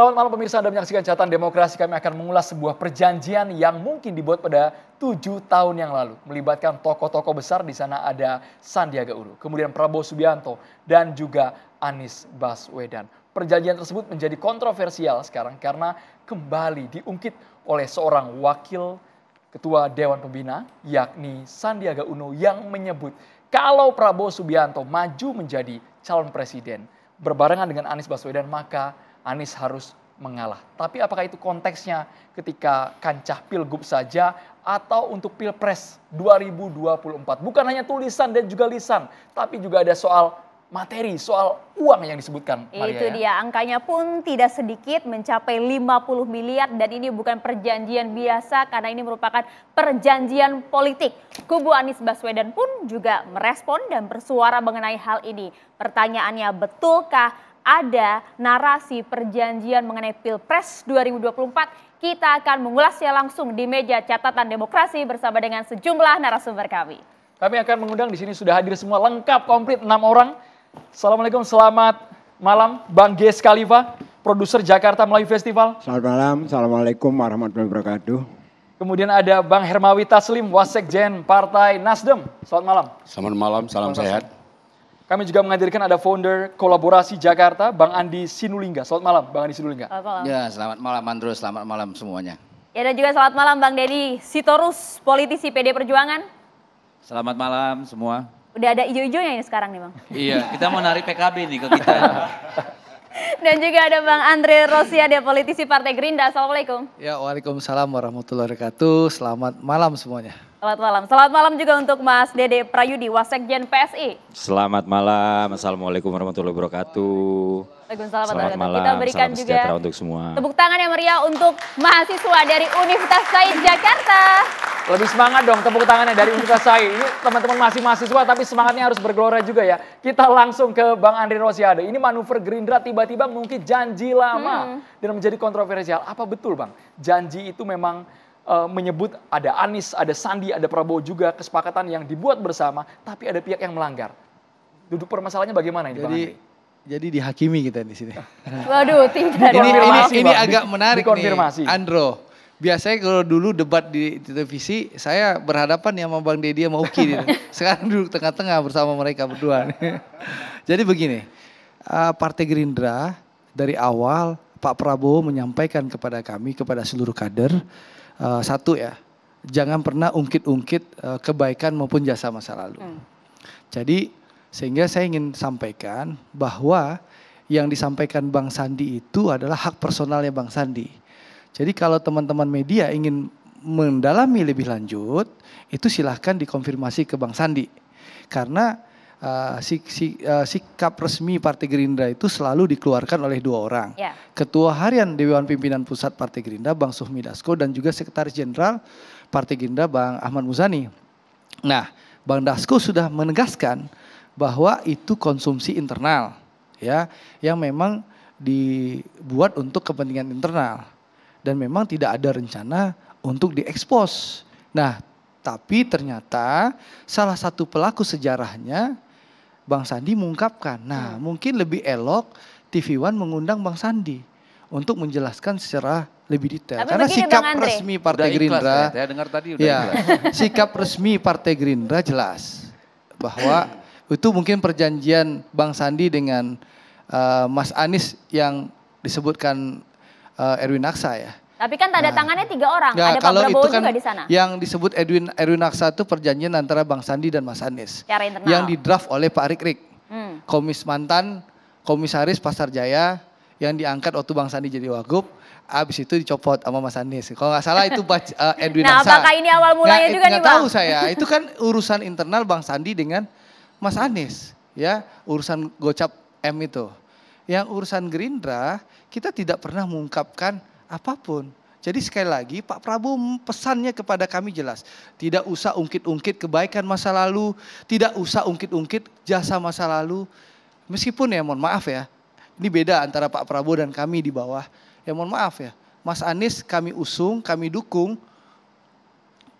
Selamat malam pemirsa Anda menyaksikan catatan demokrasi kami akan mengulas sebuah perjanjian yang mungkin dibuat pada tujuh tahun yang lalu melibatkan tokoh-tokoh besar di sana ada Sandiaga Uno, kemudian Prabowo Subianto dan juga Anies Baswedan. Perjanjian tersebut menjadi kontroversial sekarang karena kembali diungkit oleh seorang wakil ketua Dewan Pembina yakni Sandiaga Uno yang menyebut kalau Prabowo Subianto maju menjadi calon presiden berbarengan dengan Anies Baswedan maka Anies harus mengalah. Tapi apakah itu konteksnya ketika kancah pilgub saja atau untuk pilpres 2024? Bukan hanya tulisan dan juga lisan, tapi juga ada soal materi, soal uang yang disebutkan. Maria, itu ya. dia, angkanya pun tidak sedikit mencapai 50 miliar dan ini bukan perjanjian biasa karena ini merupakan perjanjian politik. Kubu Anies Baswedan pun juga merespon dan bersuara mengenai hal ini. Pertanyaannya, betulkah ada narasi perjanjian mengenai Pilpres 2024. Kita akan mengulasnya langsung di meja catatan demokrasi bersama dengan sejumlah narasumber kami. Kami akan mengundang di sini sudah hadir semua lengkap komplit enam orang. Assalamualaikum, selamat malam Bang Ges Khalifa, produser Jakarta Melayu Festival. Selamat malam, Assalamualaikum warahmatullahi wabarakatuh. Kemudian ada Bang Hermawi Taslim, Wasekjen Partai Nasdem. Selamat malam. Selamat malam, salam sehat. Kami juga menghadirkan ada founder kolaborasi Jakarta, Bang Andi Sinulinga. Selamat malam, Bang Andi Sinulinga. Selamat malam. Ya, selamat malam Andro, selamat malam semuanya. Ya, dan juga selamat malam Bang Deddy Sitorus, politisi PD Perjuangan. Selamat malam semua. Udah ada ijo-ijonya ini sekarang nih Bang. iya, kita mau narik PKB nih ke kita. dan juga ada Bang Andre Rosia, dia politisi Partai Gerindra. Assalamualaikum. Ya, Waalaikumsalam warahmatullahi wabarakatuh. Selamat malam semuanya. Selamat malam. Selamat malam juga untuk Mas Dede Prayudi, Wasekjen PSI. Selamat malam. Assalamualaikum warahmatullahi wabarakatuh. Waalaikumsalam Selamat malam. Kita berikan Salam juga untuk semua. Tepuk tangan yang meriah untuk mahasiswa dari Universitas Said Jakarta. Lebih semangat dong tepuk tangannya dari Universitas Said. Ini teman-teman masih mahasiswa tapi semangatnya harus bergelora juga ya. Kita langsung ke Bang Andri Rosiade. Ini manuver Gerindra tiba-tiba mungkin janji lama hmm. dan menjadi kontroversial. Apa betul Bang? Janji itu memang uh, menyebut ada Anies, ada Sandi, ada Prabowo juga kesepakatan yang dibuat bersama, tapi ada pihak yang melanggar. Duduk permasalahannya bagaimana ini, Jadi, Bang Jadi dihakimi kita di sini. Waduh, tidak ini, ini, ini, agak menarik nih, Andro biasanya kalau dulu debat di, televisi saya berhadapan dengan ya sama Bang Deddy sama Uki Sekarang duduk tengah-tengah bersama mereka berdua. Jadi begini, eh, Partai Gerindra dari awal Pak Prabowo menyampaikan kepada kami kepada seluruh kader Eh, satu ya, jangan pernah ungkit-ungkit uh, kebaikan maupun jasa masa lalu. Hmm. Jadi sehingga saya ingin sampaikan bahwa yang disampaikan Bang Sandi itu adalah hak personalnya Bang Sandi. Jadi kalau teman-teman media ingin mendalami lebih lanjut, itu silahkan dikonfirmasi ke Bang Sandi. Karena Uh, eh, sik, sik, uh, eh, sikap resmi Partai Gerindra itu selalu dikeluarkan oleh dua orang. Yeah. Ketua Harian Dewan Pimpinan Pusat Partai Gerindra Bang Suhmi Dasko dan juga Sekretaris Jenderal Partai Gerindra Bang Ahmad Muzani. Nah, Bang Dasko sudah menegaskan bahwa itu konsumsi internal ya yang memang dibuat untuk kepentingan internal dan memang tidak ada rencana untuk diekspos. Nah, tapi ternyata salah satu pelaku sejarahnya Bang Sandi mengungkapkan. Nah, hmm. mungkin lebih elok TV One mengundang Bang Sandi untuk menjelaskan secara lebih detail. Tapi Karena sikap resmi Partai udah Gerindra, ya, dengar tadi udah ya, sikap resmi Partai Gerindra jelas bahwa itu mungkin perjanjian Bang Sandi dengan uh, Mas Anies yang disebutkan uh, Erwin Aksa ya. Tapi kan tanda nah. tangannya tiga orang, ya, ada kalau Pak Prabowo kan juga di sana. Yang disebut Edwin Erwin Aksa itu perjanjian antara Bang Sandi dan Mas Anies. yang di draft oleh Pak Rik Rik. Hmm. Komis mantan, komisaris Pasar Jaya yang diangkat waktu Bang Sandi jadi Wagub. Abis itu dicopot sama Mas Anies. Kalau nggak salah itu uh, Edwin Nah Aksa. apakah ini awal mulanya eh, juga nih Bang? tahu saya, itu kan urusan internal Bang Sandi dengan Mas Anies. Ya, urusan gocap M itu. Yang urusan Gerindra, kita tidak pernah mengungkapkan apapun. Jadi sekali lagi Pak Prabowo pesannya kepada kami jelas. Tidak usah ungkit-ungkit kebaikan masa lalu. Tidak usah ungkit-ungkit jasa masa lalu. Meskipun ya mohon maaf ya. Ini beda antara Pak Prabowo dan kami di bawah. Ya mohon maaf ya. Mas Anies kami usung, kami dukung.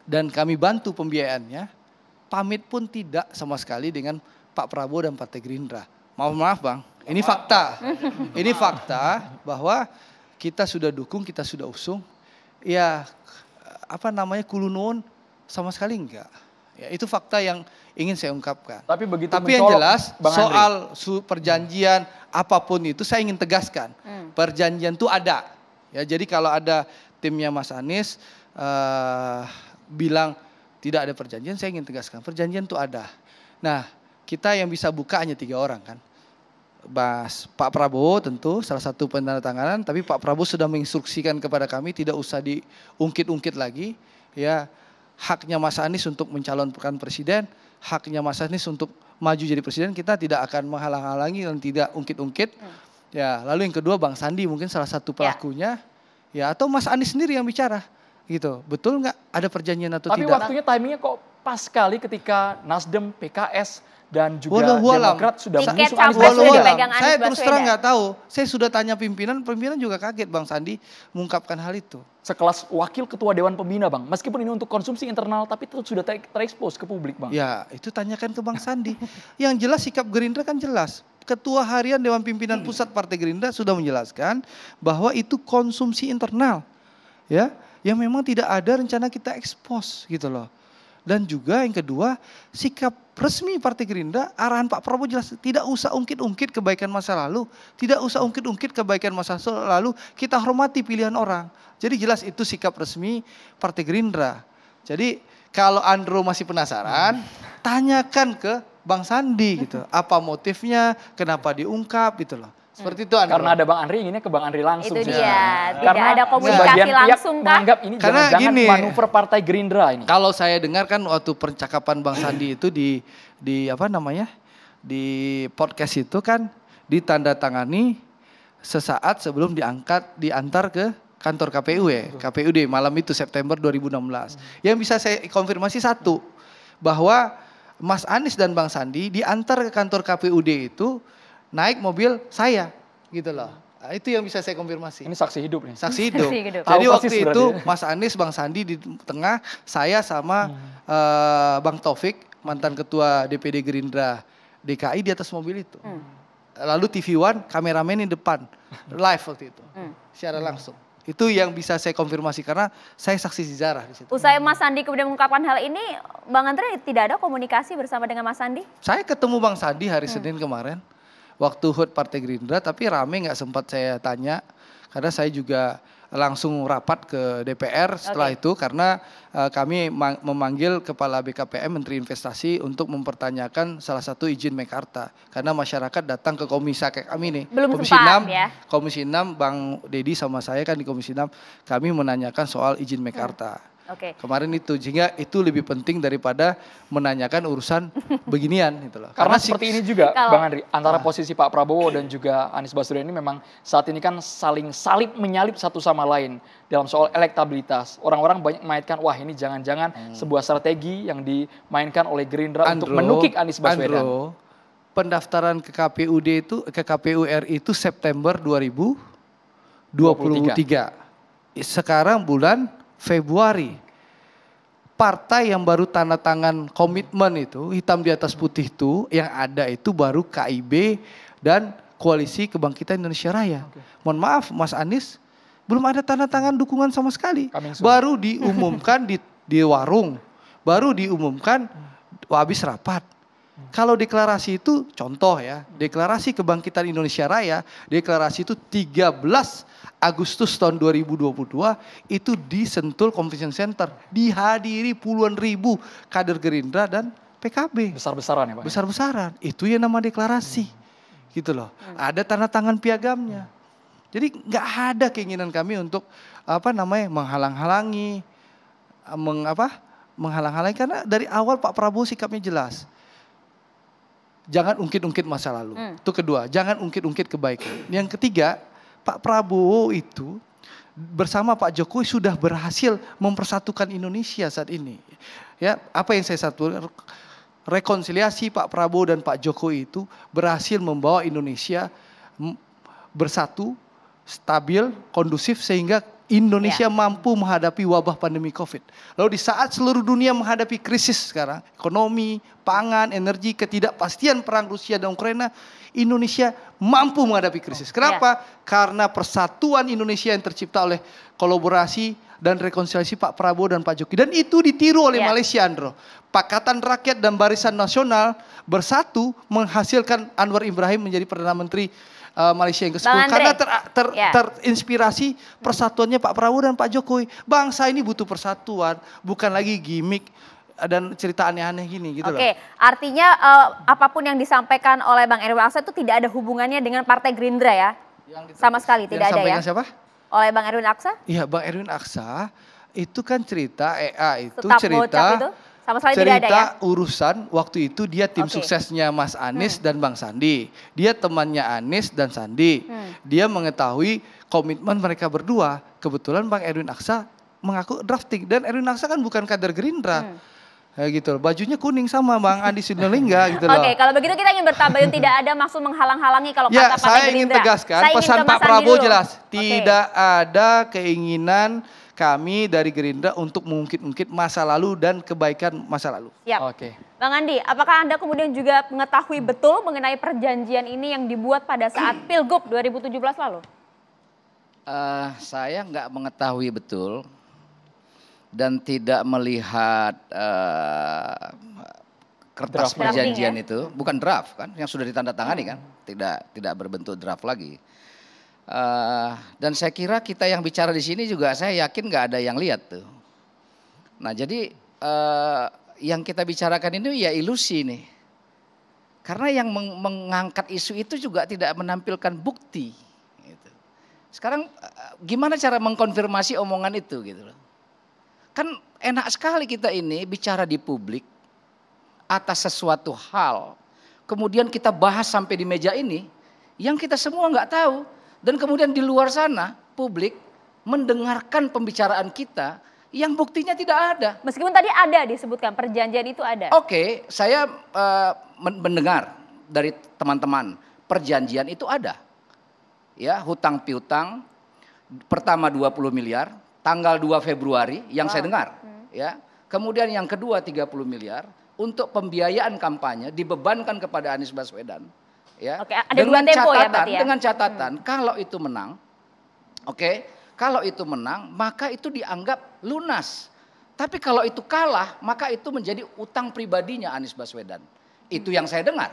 Dan kami bantu pembiayaannya. Pamit pun tidak sama sekali dengan Pak Prabowo dan Partai Gerindra. Maaf maaf bang. Ini fakta. Ini fakta bahwa kita sudah dukung, kita sudah usung, ya apa namanya kulunun sama sekali enggak. Ya, itu fakta yang ingin saya ungkapkan. Tapi begitu Tapi yang jelas Bang soal su perjanjian hmm. apapun itu saya ingin tegaskan. Hmm. Perjanjian itu ada. Ya, jadi kalau ada timnya Mas Anies uh, bilang tidak ada perjanjian, saya ingin tegaskan perjanjian itu ada. Nah, kita yang bisa buka hanya tiga orang kan. Bas, Pak Prabowo tentu salah satu penandatanganan, tapi Pak Prabowo sudah menginstruksikan kepada kami tidak usah diungkit-ungkit lagi, ya haknya Mas Anies untuk mencalonkan presiden, haknya Mas Anies untuk maju jadi presiden, kita tidak akan menghalang-halangi dan tidak ungkit-ungkit. Hmm. Ya, lalu yang kedua Bang Sandi mungkin salah satu ya. pelakunya, ya, ya atau Mas Anies sendiri yang bicara, gitu. Betul nggak ada perjanjian atau tapi tidak? Tapi waktunya timingnya kok pas sekali ketika Nasdem, PKS dan juga walau, Demokrat sudah Tiket mengusung Anies Baswedan. Saya terus terang nggak tahu. Saya sudah tanya pimpinan, pimpinan juga kaget Bang Sandi mengungkapkan hal itu. Sekelas wakil ketua Dewan Pembina Bang, meskipun ini untuk konsumsi internal tapi itu sudah terekspos ke publik Bang. Ya itu tanyakan ke Bang Sandi. Yang jelas sikap Gerindra kan jelas. Ketua Harian Dewan Pimpinan Pusat Partai Gerindra sudah menjelaskan bahwa itu konsumsi internal. Ya, yang memang tidak ada rencana kita ekspos gitu loh dan juga yang kedua, sikap resmi Partai Gerindra, arahan Pak Prabowo jelas tidak usah ungkit-ungkit kebaikan masa lalu, tidak usah ungkit-ungkit kebaikan masa lalu, kita hormati pilihan orang. Jadi jelas itu sikap resmi Partai Gerindra. Jadi kalau Andro masih penasaran, tanyakan ke Bang Sandi gitu, apa motifnya, kenapa diungkap gitu loh. Hmm. Seperti itu Andri. Karena ada Bang Andri inginnya ke Bang Andri langsung. Itu dia. Ya. Tidak Karena ada komunikasi langsung kan. Karena ini jangan-jangan manuver Partai Gerindra ini. Kalau saya dengar kan waktu percakapan Bang Sandi itu di di apa namanya? di podcast itu kan ditandatangani sesaat sebelum diangkat diantar ke kantor KPU ya, KPUD malam itu September 2016. Yang bisa saya konfirmasi satu bahwa Mas Anies dan Bang Sandi diantar ke kantor KPUD itu naik mobil saya gitu loh. Nah, itu yang bisa saya konfirmasi. Ini saksi hidup nih. Saksi hidup. saksi hidup. Jadi waktu itu Mas Anies, Bang Sandi di tengah, saya sama hmm. uh, Bang Taufik, mantan ketua DPD Gerindra DKI di atas mobil itu. Hmm. Lalu TV One kameramen di depan live waktu itu. Hmm. Secara langsung. Itu yang bisa saya konfirmasi karena saya saksi sejarah di situ. Usai Mas Sandi kemudian mengungkapkan hal ini, Bang Andre tidak ada komunikasi bersama dengan Mas Sandi? Saya ketemu Bang Sandi hari hmm. Senin kemarin waktu HUT Partai Gerindra tapi rame nggak sempat saya tanya karena saya juga langsung rapat ke DPR setelah okay. itu karena uh, kami memanggil kepala BKPM Menteri Investasi untuk mempertanyakan salah satu izin Mekarta karena masyarakat datang ke komisi kayak kami nih Belum komisi sempat, 6 ya. komisi 6 Bang Dedi sama saya kan di komisi 6 kami menanyakan soal izin Mekarta. Hmm. Oke. Okay. Kemarin itu sehingga itu lebih penting daripada menanyakan urusan beginian gitu loh. Karena, Karena seperti ini juga kalau, Bang Andri antara ah. posisi Pak Prabowo dan juga Anies Baswedan ini memang saat ini kan saling salib menyalip satu sama lain dalam soal elektabilitas. Orang-orang banyak memainkan wah ini jangan-jangan hmm. sebuah strategi yang dimainkan oleh Gerindra Andro, untuk menukik Anies Baswedan. Andro, pendaftaran ke KPUD itu ke KPU RI itu September 2023. 23. Sekarang bulan Februari. Partai yang baru tanda tangan komitmen itu, hitam di atas putih itu, yang ada itu baru KIB dan Koalisi Kebangkitan Indonesia Raya. Oke. Mohon maaf Mas Anies, belum ada tanda tangan dukungan sama sekali. Baru diumumkan di, di warung, baru diumumkan habis rapat. Kalau deklarasi itu contoh ya, deklarasi kebangkitan Indonesia Raya, deklarasi itu 13 Agustus tahun 2022 itu di Sentul Convention Center dihadiri puluhan ribu kader Gerindra dan PKB. Besar-besaran ya Pak? Besar-besaran. Itu yang nama deklarasi. Hmm. Gitu loh. Hmm. Ada tanda tangan piagamnya. Hmm. Jadi nggak ada keinginan kami untuk apa namanya menghalang-halangi, mengapa menghalang-halangi karena dari awal Pak Prabowo sikapnya jelas. Jangan ungkit-ungkit masa lalu. Hmm. Itu kedua. Jangan ungkit-ungkit kebaikan. Yang ketiga, Pak Prabowo itu bersama Pak Jokowi sudah berhasil mempersatukan Indonesia saat ini. Ya, apa yang saya satu rekonsiliasi Pak Prabowo dan Pak Jokowi itu berhasil membawa Indonesia bersatu, stabil, kondusif sehingga Indonesia yeah. mampu menghadapi wabah pandemi COVID. Lalu di saat seluruh dunia menghadapi krisis sekarang, ekonomi, pangan, energi, ketidakpastian perang Rusia dan Ukraina, Indonesia mampu menghadapi krisis. Kenapa? Yeah. Karena persatuan Indonesia yang tercipta oleh kolaborasi dan rekonsiliasi Pak Prabowo dan Pak Jokowi. Dan itu ditiru oleh yeah. Malaysia, Andro. Pakatan Rakyat dan Barisan Nasional bersatu menghasilkan Anwar Ibrahim menjadi Perdana Menteri uh, Malaysia yang ke-10 karena ter, ter, ya. terinspirasi persatuannya Pak Prabowo dan Pak Jokowi. Bangsa ini butuh persatuan, bukan lagi gimmick dan cerita aneh-aneh gini gitu Oke, artinya uh, apapun yang disampaikan oleh Bang Erwin Aksa itu tidak ada hubungannya dengan Partai Gerindra ya? Sama sekali tidak ada ya? siapa? Oleh Bang Erwin Aksa? Iya, Bang Erwin Aksa itu kan cerita EA itu Tetap cerita itu? Sama sekali cerita tidak ada ya? urusan waktu itu dia tim okay. suksesnya Mas hmm. Anies hmm. dan Bang Sandi. Dia temannya Anies dan Sandi. Hmm. Dia mengetahui komitmen mereka berdua. Kebetulan Bang Erwin Aksa mengaku drafting dan Erwin Aksa kan bukan kader Gerindra. Hmm. Ya gitu loh. Bajunya kuning sama Bang Andi Sinulinga gitu loh. Oke, okay, kalau begitu kita ingin bertambah, tidak ada maksud menghalang-halangi kalau ya, kata Partai saya ingin tegaskan pesan Pak Prabowo jelas. Tidak okay. ada keinginan kami dari Gerindra untuk mengungkit-ungkit masa lalu dan kebaikan masa lalu. Oke. Okay. Bang Andi, apakah Anda kemudian juga mengetahui betul mengenai perjanjian ini yang dibuat pada saat Pilgub 2017 lalu? Uh, saya nggak mengetahui betul dan tidak melihat uh, kertas draft perjanjian ya? itu, bukan draft kan, yang sudah ditandatangani hmm. kan, tidak tidak berbentuk draft lagi. Uh, dan saya kira kita yang bicara di sini juga saya yakin nggak ada yang lihat tuh. Nah jadi uh, yang kita bicarakan ini ya ilusi nih. Karena yang meng mengangkat isu itu juga tidak menampilkan bukti. Gitu. Sekarang uh, gimana cara mengkonfirmasi omongan itu gitu Kan enak sekali kita ini bicara di publik atas sesuatu hal. Kemudian kita bahas sampai di meja ini yang kita semua nggak tahu dan kemudian di luar sana publik mendengarkan pembicaraan kita yang buktinya tidak ada. Meskipun tadi ada disebutkan perjanjian itu ada. Oke, okay, saya uh, mendengar dari teman-teman perjanjian itu ada. Ya, hutang piutang pertama 20 miliar, tanggal 2 Februari yang wow. saya dengar, hmm. ya. Kemudian yang kedua 30 miliar untuk pembiayaan kampanye dibebankan kepada Anies Baswedan ya. Oke, ada dengan dua tempo ya catatan, ya berarti ya. Dengan hmm. catatan hmm. kalau itu menang, oke, okay, kalau itu menang maka itu dianggap lunas. Tapi kalau itu kalah maka itu menjadi utang pribadinya Anies Baswedan. Itu yang saya dengar.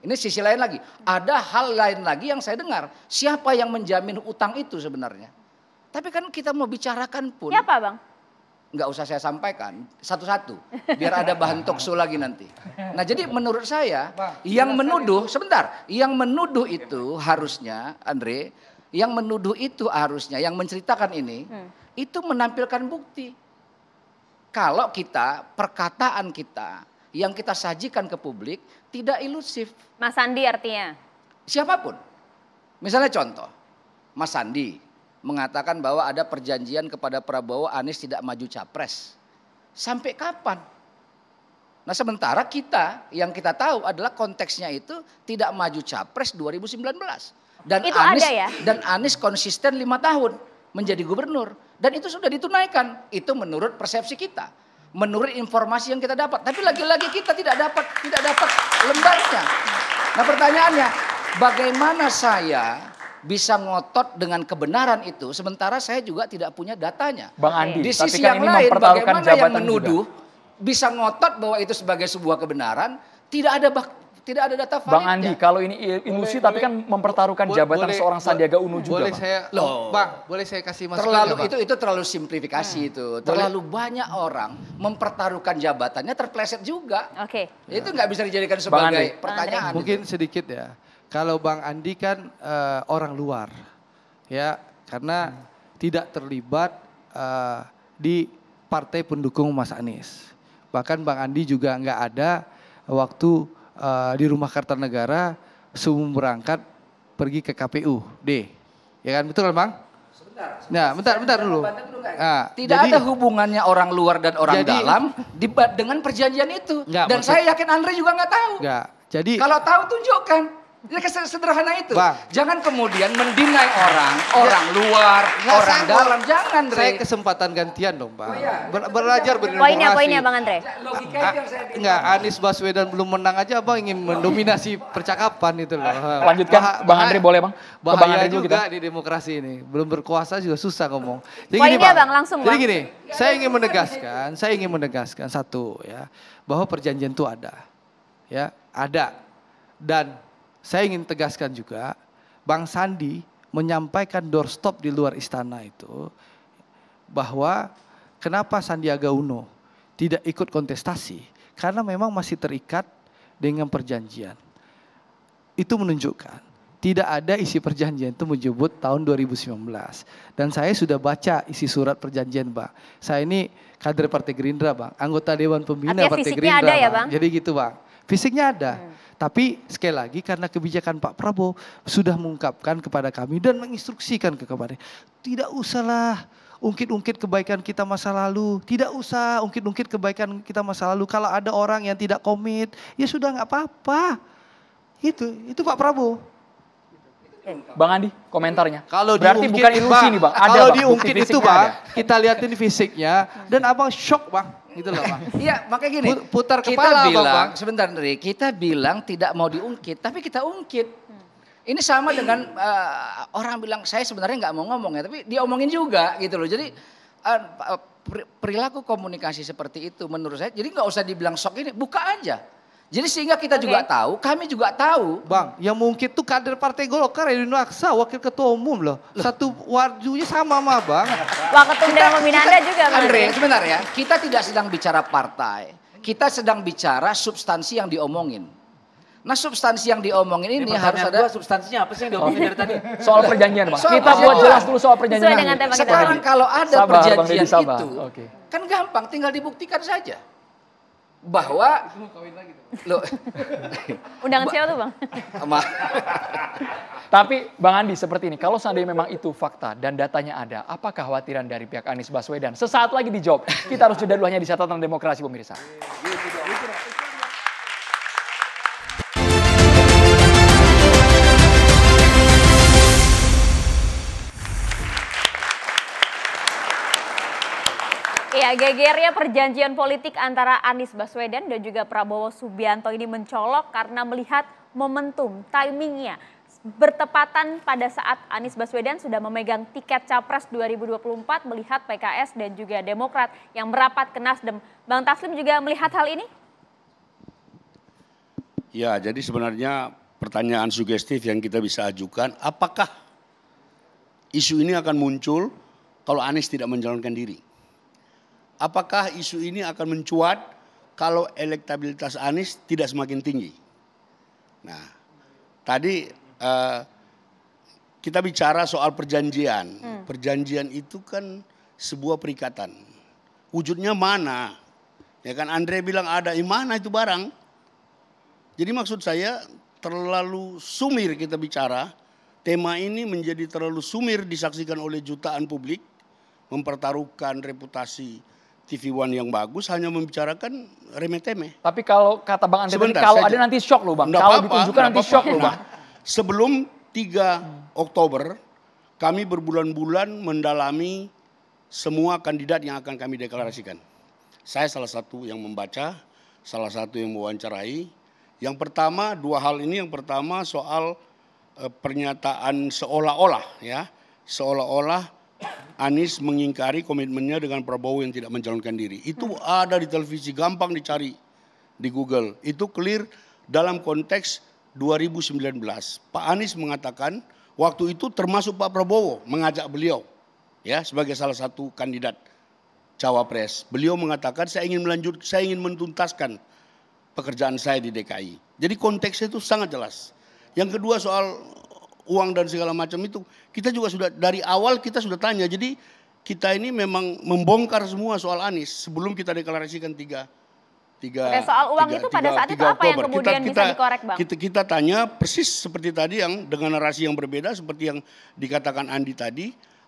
Ini sisi lain lagi. Ada hal lain lagi yang saya dengar. Siapa yang menjamin utang itu sebenarnya? Tapi kan kita mau bicarakan pun. Siapa bang? nggak usah saya sampaikan satu-satu biar ada bahan toksu lagi nanti. Nah jadi menurut saya Bang, yang menuduh sebentar yang menuduh itu harusnya Andre yang menuduh itu harusnya yang menceritakan ini hmm. itu menampilkan bukti. Kalau kita perkataan kita yang kita sajikan ke publik tidak ilusif. Mas Sandi artinya siapapun. Misalnya contoh Mas Sandi mengatakan bahwa ada perjanjian kepada Prabowo Anies tidak maju capres. Sampai kapan? Nah sementara kita yang kita tahu adalah konteksnya itu tidak maju capres 2019. Dan itu Anies, ada ya? Dan Anies konsisten lima tahun menjadi gubernur. Dan itu sudah ditunaikan. Itu menurut persepsi kita. Menurut informasi yang kita dapat. Tapi lagi-lagi kita tidak dapat tidak dapat lembarnya. Nah pertanyaannya, bagaimana saya bisa ngotot dengan kebenaran itu, sementara saya juga tidak punya datanya. Bang Andi, di sisi yang yang lain bagaimana yang menuduh juga. bisa ngotot bahwa itu sebagai sebuah kebenaran, tidak ada bak tidak ada data validnya. Bang Andi, kalau ini ilusi boleh, tapi kan mempertaruhkan jabatan boleh, seorang Sandiaga Uno juga, boleh Saya, Loh, Bang, boleh saya kasih masukan Terlalu ya, bang? itu itu terlalu simplifikasi hmm. itu. Terlalu boleh. banyak orang mempertaruhkan jabatannya terpleset juga. Oke. Okay. Itu nggak bisa dijadikan sebagai Andi. pertanyaan. Mungkin sedikit ya. Kalau Bang Andi kan uh, orang luar, ya karena hmm. tidak terlibat uh, di partai pendukung Mas Anies. Bahkan Bang Andi juga nggak ada waktu uh, di Rumah Kartanegara sebelum berangkat pergi ke KPU deh ya kan betul kan Bang? Sebentar. Nah, bentar, bentar dulu. Nah, Tidak jadi, ada hubungannya orang luar dan orang jadi, dalam dengan perjanjian itu. Enggak, dan maksud, saya yakin Andre juga nggak tahu. Enggak. Jadi kalau tahu tunjukkan. Ya sederhana itu. Bang. Jangan kemudian mendinai orang, ya. orang luar, ya, orang saya dalam. Jangan, andre Saya kesempatan gantian dong, Bang. Oh, iya. Ber belajar iya, berdemokrasi. Poinnya, poinnya, Bang Andre. Enggak, ya, Anies Baswedan belum menang aja, Bang ingin mendominasi percakapan itu loh. Lanjutkan, bah Bang Andre boleh, Bang. Bahaya Bang Andre juga kita. di demokrasi ini. Belum berkuasa juga susah ngomong. Jadi poinnya, gini, bang. bang, langsung, Bang. Jadi gini, ya, saya ingin menegaskan, saya ingin menegaskan satu ya, bahwa perjanjian itu ada. Ya, ada. Dan saya ingin tegaskan juga, Bang Sandi menyampaikan doorstop di luar istana itu bahwa kenapa Sandiaga Uno tidak ikut kontestasi karena memang masih terikat dengan perjanjian. Itu menunjukkan tidak ada isi perjanjian itu menyebut tahun 2019. Dan saya sudah baca isi surat perjanjian, Bang. Saya ini kader Partai Gerindra, Bang. Anggota Dewan Pembina Artinya Partai Gerindra, ada ya, bang. Jadi gitu, Bang. Fisiknya ada. Hmm. Tapi sekali lagi karena kebijakan Pak Prabowo sudah mengungkapkan kepada kami dan menginstruksikan ke kepada tidak usahlah ungkit-ungkit kebaikan kita masa lalu. Tidak usah ungkit-ungkit kebaikan kita masa lalu. Kalau ada orang yang tidak komit, ya sudah nggak apa-apa. Itu, itu Pak Prabowo. Bang Andi, komentarnya. Kalau Berarti bukan ilusi nih Bang. Ada kalau diungkit itu Bang, ada. kita liatin fisiknya. Dan Abang shock Bang gitu loh bang. Iya makanya gini. Putar kepala kita bilang, bang. Sebentar Nri, kita bilang tidak mau diungkit tapi kita ungkit. Hmm. Ini sama dengan uh, orang bilang saya sebenarnya nggak mau ngomong ya tapi diomongin juga gitu loh. Jadi uh, perilaku komunikasi seperti itu menurut saya jadi nggak usah dibilang sok ini buka aja jadi sehingga kita okay. juga tahu, kami juga tahu. Bang, yang mungkin tuh kader Partai Golkar Edwin Aksa, Wakil Ketua Umum loh. loh. Satu warjunya sama sama Bang. Wakil Ketua Pembina Anda juga. Andre, sebentar ya. Kita tidak sedang bicara partai. Kita sedang bicara substansi yang diomongin. Nah substansi yang diomongin ini, ini harus ada. Gua, substansinya apa sih yang diomongin dari tadi? Soal perjanjian bang. Soal kita buat jelas dulu soal perjanjian. Sekarang kalau ada sabar, perjanjian itu, okay. kan gampang tinggal dibuktikan saja bahwa itu kawin lagi lo undangan siapa tuh bang tapi bang Andi seperti ini kalau seandainya memang itu fakta dan datanya ada apa kekhawatiran dari pihak Anies Baswedan sesaat lagi dijawab kita harus jeda dulu di catatan demokrasi pemirsa iya, iya, iya. Ya, gegernya perjanjian politik antara Anies Baswedan dan juga Prabowo Subianto ini mencolok karena melihat momentum, timingnya bertepatan pada saat Anies Baswedan sudah memegang tiket Capres 2024 melihat PKS dan juga Demokrat yang merapat ke Nasdem. Bang Taslim juga melihat hal ini? Ya, jadi sebenarnya pertanyaan sugestif yang kita bisa ajukan, apakah isu ini akan muncul kalau Anies tidak mencalonkan diri? Apakah isu ini akan mencuat kalau elektabilitas Anies tidak semakin tinggi? Nah, tadi uh, kita bicara soal perjanjian. Hmm. Perjanjian itu kan sebuah perikatan. Wujudnya mana? Ya kan Andre bilang ada, iman, mana itu barang? Jadi maksud saya terlalu sumir kita bicara. Tema ini menjadi terlalu sumir disaksikan oleh jutaan publik mempertaruhkan reputasi TV One yang bagus hanya membicarakan remeh-temeh. Tapi kalau kata Bang Andre tadi kalau ada nanti shock loh Bang. kalau apa, ditunjukkan nanti apa, shock loh Bang. Nah, sebelum 3 hmm. Oktober kami berbulan-bulan mendalami semua kandidat yang akan kami deklarasikan. Saya salah satu yang membaca, salah satu yang mewawancarai. Yang pertama dua hal ini yang pertama soal eh, pernyataan seolah-olah ya, seolah-olah Anies mengingkari komitmennya dengan Prabowo yang tidak mencalonkan diri. Itu ada di televisi, gampang dicari di Google. Itu clear dalam konteks 2019. Pak Anies mengatakan waktu itu termasuk Pak Prabowo mengajak beliau ya sebagai salah satu kandidat cawapres. Beliau mengatakan saya ingin melanjut, saya ingin menuntaskan pekerjaan saya di DKI. Jadi konteksnya itu sangat jelas. Yang kedua soal uang dan segala macam itu. Kita juga sudah dari awal kita sudah tanya. Jadi kita ini memang membongkar semua soal Anies sebelum kita deklarasikan tiga tiga. Oke, soal uang tiga, itu pada tiga, saat itu apa yang kemudian kita, kita, bisa dikorek bang? Kita, kita tanya persis seperti tadi yang dengan narasi yang berbeda seperti yang dikatakan Andi tadi.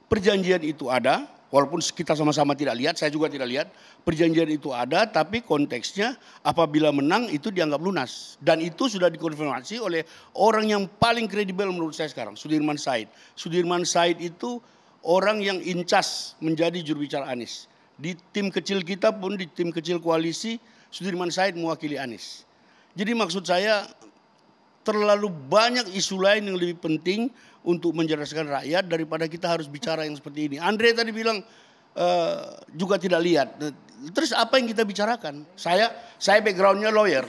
Perjanjian itu ada, walaupun kita sama-sama tidak lihat, saya juga tidak lihat, perjanjian itu ada tapi konteksnya apabila menang itu dianggap lunas. Dan itu sudah dikonfirmasi oleh orang yang paling kredibel menurut saya sekarang, Sudirman Said. Sudirman Said itu orang yang incas menjadi jurubicara Anies. Di tim kecil kita pun, di tim kecil koalisi, Sudirman Said mewakili Anies. Jadi maksud saya terlalu banyak isu lain yang lebih penting untuk menjelaskan rakyat daripada kita harus bicara yang seperti ini. Andre tadi bilang uh, juga tidak lihat. Terus apa yang kita bicarakan? Saya saya backgroundnya lawyer.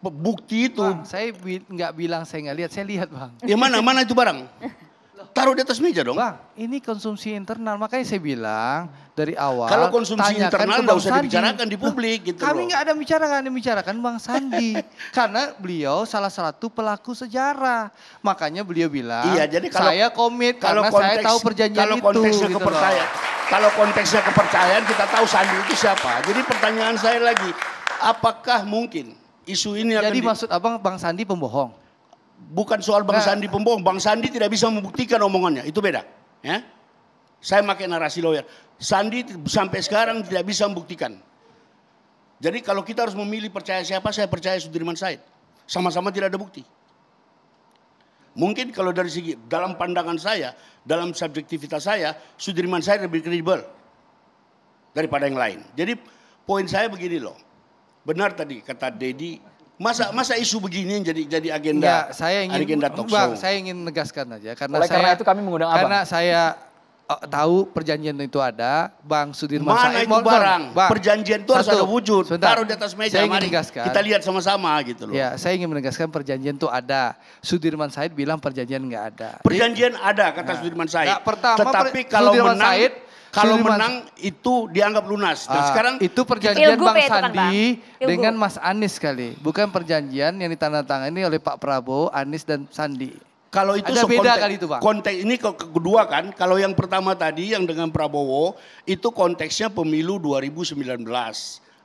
Bukti itu. Bang, saya nggak bilang saya nggak lihat, saya lihat bang. Ya mana mana itu barang? taruh di atas meja dong. Bang, ini konsumsi internal. Makanya saya bilang dari awal. Kalau konsumsi internal nggak usah Sandi. dibicarakan di publik loh. gitu Kami nggak ada bicarakan, ada Bang Sandi. Karena beliau salah satu pelaku sejarah. Makanya beliau bilang, iya, jadi kalau, saya komit kalau karena konteks, saya tahu perjanjian kalau konteksnya gitu Kepercayaan, Loh. kalau konteksnya kepercayaan kita tahu Sandi itu siapa. Jadi pertanyaan saya lagi, apakah mungkin isu ini Jadi akan maksud abang Bang Sandi pembohong? bukan soal Bang nah. Sandi pembohong. Bang Sandi tidak bisa membuktikan omongannya. Itu beda. Ya. Saya pakai narasi lawyer. Sandi sampai sekarang tidak bisa membuktikan. Jadi kalau kita harus memilih percaya siapa, saya percaya Sudirman Said. Sama-sama tidak ada bukti. Mungkin kalau dari segi dalam pandangan saya, dalam subjektivitas saya, Sudirman Said lebih kredibel daripada yang lain. Jadi poin saya begini loh. Benar tadi kata Dedi Masa masa isu begini jadi jadi agenda ya, saya ingin agenda talk show. Bang, saya ingin negaskan aja karena Oleh saya karena itu kami mengundang Abang. saya uh, tahu perjanjian itu ada, Bang Sudirman Mana Said, itu barang? Bang, perjanjian itu harus ada wujud. Sebentar, Taruh di atas meja, saya mari kita lihat sama-sama gitu loh. Ya, saya ingin menegaskan perjanjian itu ada. Sudirman Said bilang perjanjian nggak ada. Perjanjian Jadi, ada kata nah, Sudirman Said. Nah, pertama, Tetapi kalau Sudirman menang, Said kalau menang itu dianggap lunas. Nah, sekarang itu perjanjian Bang kan, Sandi Bang. dengan Mas Anies kali. Bukan perjanjian yang ditandatangani oleh Pak Prabowo, Anies dan Sandi. Kalau itu Ada beda kali itu, Pak. Konteks ini kedua kan. Kalau yang pertama tadi yang dengan Prabowo itu konteksnya pemilu 2019.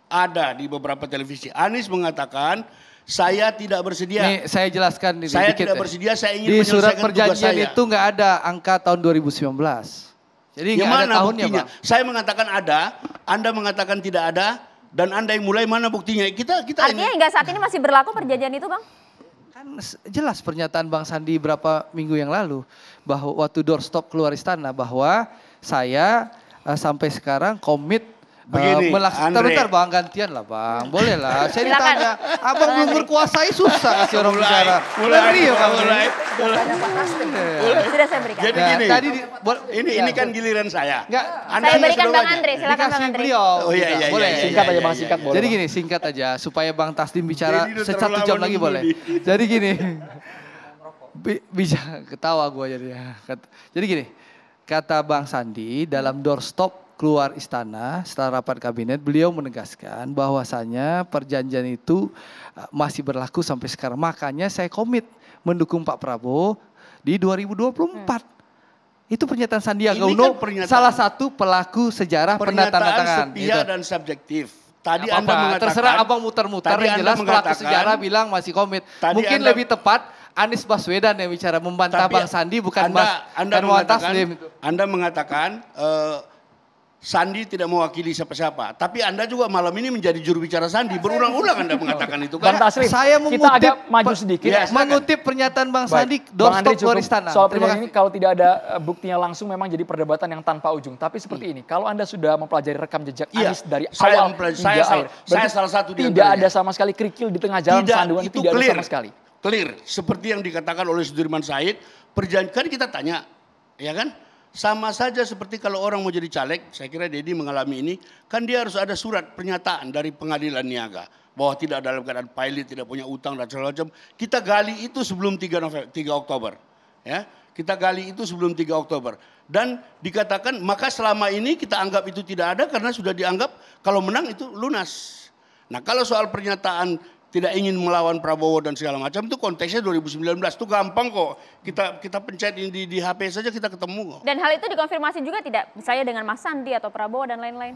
Ada di beberapa televisi. Anies mengatakan saya tidak bersedia. Nih, saya jelaskan ini. Saya tidak ya. bersedia, saya ingin di surat perjanjian itu nggak ada angka tahun 2019. Jadi yang mana ada buktinya? Bang? Saya mengatakan ada, Anda mengatakan tidak ada, dan Anda yang mulai mana buktinya? Kita kita Artinya ini. hingga saat ini masih berlaku perjanjian itu, Bang? Kan jelas pernyataan Bang Sandi berapa minggu yang lalu bahwa waktu doorstop keluar istana bahwa saya eh, sampai sekarang komit Begini, uh, eh, melaksanakan. Bentar bang, gantian lah bang. Boleh lah, saya ditanya. Abang belum berkuasai susah kasih orang mulai, bicara. Mulai, mulai, ya bang. Mulai, mulai. Sudah saya berikan. Jadi ya, gini, tadi di, ini, ya. ini kan giliran saya. Enggak, Anda saya berikan Bang Andre, silakan Bang Andre. beliau. Oh iya, gitu. iya, iya, boleh. Iya, singkat iya, aja Bang, singkat boleh. Jadi gini, singkat aja. Supaya Bang Tasdim bicara satu jam lagi boleh. Jadi gini, bisa ketawa gue jadinya. Jadi gini, kata Bang Sandi dalam doorstop keluar istana setelah rapat kabinet beliau menegaskan bahwasannya perjanjian itu eh, masih berlaku sampai sekarang makanya saya komit mendukung Pak Prabowo di 2024 hmm. Itu pernyataan Sandiaga Uno, kan salah satu pelaku sejarah penandatanganan. Pernyataan sepihak gitu. dan subjektif. Tadi apa, Anda mengatakan, terserah Abang muter-muter yang jelas pelaku sejarah bilang masih komit. Mungkin anda, lebih tepat Anies Baswedan yang bicara membantah Bang Sandi bukan anda, Mas Anda mengatakan, Anda mengatakan uh, Sandi tidak mewakili siapa-siapa. Tapi Anda juga malam ini menjadi juru bicara Sandi. Berulang-ulang Anda mengatakan itu kan. Bang saya mengutip, kita agak maju sedikit. Ya, mengutip pernyataan Bang Sandi, doorstop luar istana. Soal kasih. ini kalau tidak ada eh, buktinya langsung memang jadi perdebatan yang tanpa ujung. Tapi seperti hmm. ini, kalau Anda sudah mempelajari rekam jejak ya, Anies dari saya awal hingga saya, akhir. Saya salah satu di Tidak ada sama sekali kerikil di tengah jalan tidak, sanduan, itu tidak clear, ada sama sekali. Clear, seperti yang dikatakan oleh Sudirman Said, perjanjian kan kita tanya, ya kan? Sama saja seperti kalau orang mau jadi caleg, saya kira Dedi mengalami ini, kan dia harus ada surat pernyataan dari pengadilan niaga bahwa tidak dalam keadaan pilot, tidak punya utang dan segala macam. Kita gali itu sebelum 3 November, 3 Oktober. Ya, kita gali itu sebelum 3 Oktober. Dan dikatakan maka selama ini kita anggap itu tidak ada karena sudah dianggap kalau menang itu lunas. Nah, kalau soal pernyataan tidak ingin melawan Prabowo dan segala macam itu konteksnya 2019 itu gampang kok kita kita pencet di, di HP saja kita ketemu kok. Dan hal itu dikonfirmasi juga tidak misalnya dengan Mas Sandi atau Prabowo dan lain-lain.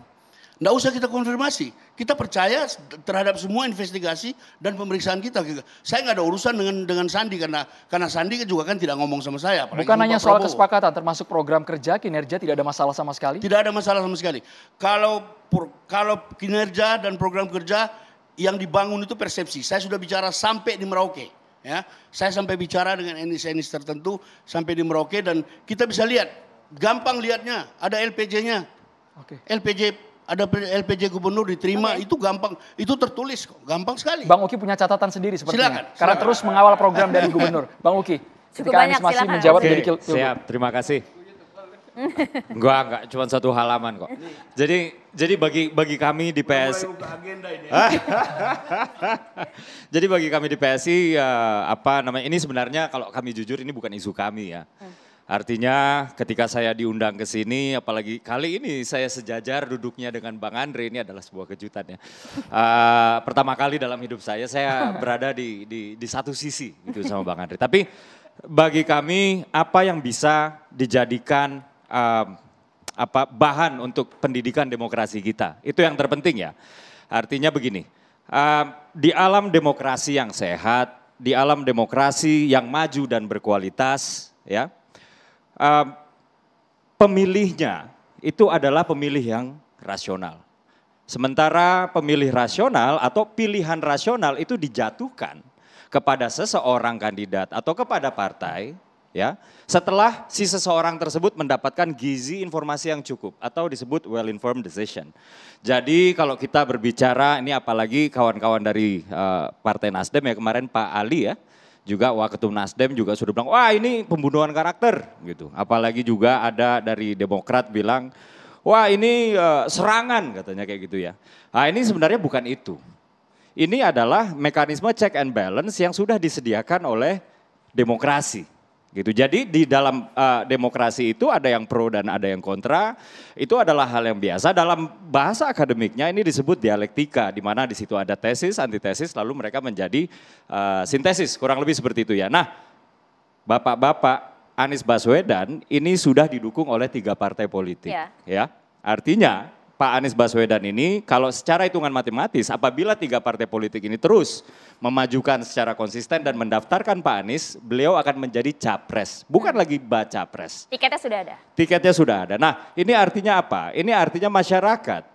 Tidak usah kita konfirmasi. Kita percaya terhadap semua investigasi dan pemeriksaan kita. Saya nggak ada urusan dengan dengan Sandi karena karena Sandi juga kan tidak ngomong sama saya. Bukan hanya soal kesepakatan, termasuk program kerja, kinerja tidak ada masalah sama sekali. Tidak ada masalah sama sekali. Kalau kalau kinerja dan program kerja yang dibangun itu persepsi. Saya sudah bicara sampai di Merauke. Ya, saya sampai bicara dengan enis-enis tertentu sampai di Merauke dan kita bisa lihat, gampang lihatnya, ada LPJ-nya. Okay. LPJ ada LPJ gubernur diterima okay. itu gampang, itu tertulis kok, gampang sekali. Bang Uki punya catatan sendiri sepertinya. Silakan, silakan. Karena terus mengawal program dari gubernur. Bang Uki, Cukup ketika banyak, Anies masih silakan. menjawab okay. dari Siap, terima kasih. Gua enggak cuma satu halaman kok. Jadi jadi bagi bagi kami di PSI Jadi bagi kami di PSI uh, eh, apa namanya ini sebenarnya kalau kami jujur ini bukan isu kami ya. Artinya ketika saya diundang ke sini, apalagi kali ini saya sejajar duduknya dengan Bang Andre, ini adalah sebuah kejutan ya. Uh, pertama kali dalam hidup saya, saya berada di, di, di satu sisi gitu sama Bang Andre. Tapi bagi kami apa yang bisa dijadikan uh, apa bahan untuk pendidikan demokrasi kita. Itu yang terpenting ya. Artinya begini, uh, di alam demokrasi yang sehat, di alam demokrasi yang maju dan berkualitas, ya uh, pemilihnya itu adalah pemilih yang rasional. Sementara pemilih rasional atau pilihan rasional itu dijatuhkan kepada seseorang kandidat atau kepada partai ya. Setelah si seseorang tersebut mendapatkan gizi informasi yang cukup atau disebut well informed decision. Jadi kalau kita berbicara ini apalagi kawan-kawan dari uh, Partai Nasdem ya kemarin Pak Ali ya juga Waketum Nasdem juga sudah bilang wah ini pembunuhan karakter gitu. Apalagi juga ada dari Demokrat bilang wah ini uh, serangan katanya kayak gitu ya. Nah ini sebenarnya bukan itu. Ini adalah mekanisme check and balance yang sudah disediakan oleh demokrasi gitu. Jadi di dalam uh, demokrasi itu ada yang pro dan ada yang kontra. Itu adalah hal yang biasa dalam bahasa akademiknya ini disebut dialektika di mana di situ ada tesis, antitesis lalu mereka menjadi uh, sintesis, kurang lebih seperti itu ya. Nah, Bapak-bapak Anies Baswedan ini sudah didukung oleh tiga partai politik yeah. ya. Artinya Pak Anies Baswedan ini kalau secara hitungan matematis apabila tiga partai politik ini terus memajukan secara konsisten dan mendaftarkan Pak Anies, beliau akan menjadi capres, bukan lagi baca pres. Tiketnya sudah ada. Tiketnya sudah ada. Nah, ini artinya apa? Ini artinya masyarakat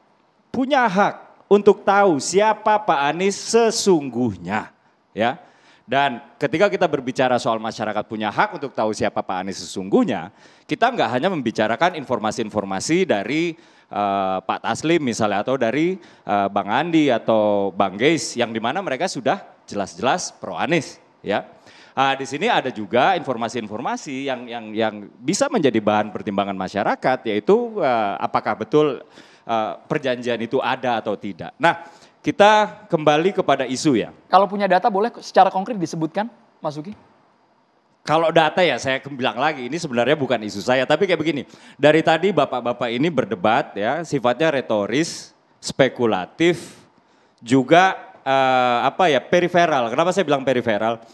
punya hak untuk tahu siapa Pak Anies sesungguhnya, ya. Dan ketika kita berbicara soal masyarakat punya hak untuk tahu siapa Pak Anies sesungguhnya, kita nggak hanya membicarakan informasi-informasi dari uh, Pak Taslim misalnya atau dari uh, Bang Andi atau Bang Geis yang dimana mereka sudah jelas-jelas pro Anies, ya. Nah, di sini ada juga informasi-informasi yang yang yang bisa menjadi bahan pertimbangan masyarakat yaitu uh, apakah betul uh, perjanjian itu ada atau tidak. Nah, kita kembali kepada isu ya. Kalau punya data boleh secara konkret disebutkan, Mas Uki? Kalau data ya saya bilang lagi, ini sebenarnya bukan isu saya. Tapi kayak begini, dari tadi bapak-bapak ini berdebat ya, sifatnya retoris, spekulatif, juga uh, apa ya periferal. Kenapa saya bilang periferal?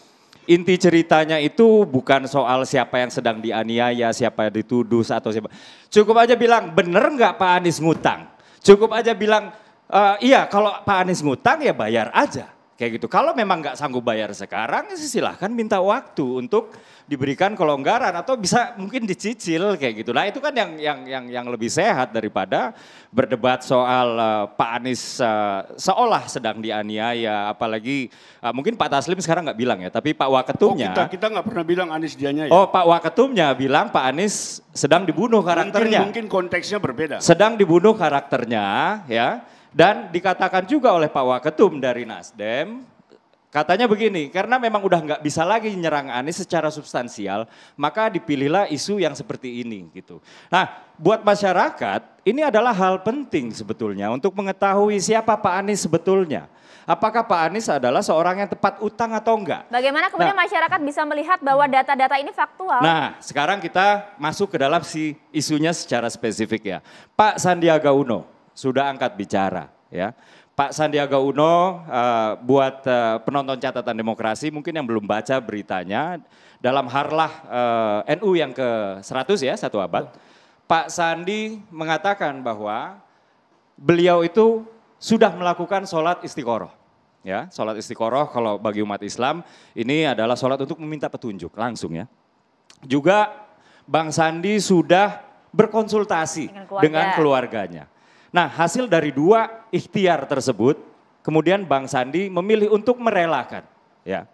Inti ceritanya itu bukan soal siapa yang sedang dianiaya, siapa yang dituduh atau siapa. Cukup aja bilang bener nggak Pak Anies ngutang. Cukup aja bilang uh, iya kalau Pak Anies ngutang ya bayar aja kayak gitu. Kalau memang nggak sanggup bayar sekarang, ya silahkan minta waktu untuk diberikan kelonggaran atau bisa mungkin dicicil kayak gitu. Nah itu kan yang yang yang yang lebih sehat daripada berdebat soal uh, Pak Anies uh, seolah sedang dianiaya, apalagi uh, mungkin Pak Taslim sekarang nggak bilang ya, tapi Pak Waketumnya. Oh, kita kita nggak pernah bilang Anies dianiaya. Oh Pak Waketumnya bilang Pak Anies sedang dibunuh karakternya. Mungkin, mungkin konteksnya berbeda. Sedang dibunuh karakternya, ya dan dikatakan juga oleh Pak Waketum dari Nasdem, katanya begini, karena memang udah nggak bisa lagi nyerang Anies secara substansial, maka dipilihlah isu yang seperti ini gitu. Nah, buat masyarakat ini adalah hal penting sebetulnya untuk mengetahui siapa Pak Anies sebetulnya. Apakah Pak Anies adalah seorang yang tepat utang atau enggak? Bagaimana nah, kemudian nah, masyarakat bisa melihat bahwa data-data ini faktual? Nah, sekarang kita masuk ke dalam si isunya secara spesifik ya. Pak Sandiaga Uno, sudah angkat bicara ya. Pak Sandiaga Uno uh, buat uh, penonton catatan demokrasi mungkin yang belum baca beritanya dalam harlah uh, eh, NU yang ke 100 ya satu abad. Pak Sandi mengatakan bahwa beliau itu sudah melakukan sholat istiqoroh. Ya, sholat istiqoroh kalau bagi umat Islam ini adalah sholat untuk meminta petunjuk langsung ya. Juga Bang Sandi sudah berkonsultasi dengan, keluarga. dengan keluarganya Nah hasil dari dua ikhtiar tersebut, kemudian Bang Sandi memilih untuk merelakan. Ya,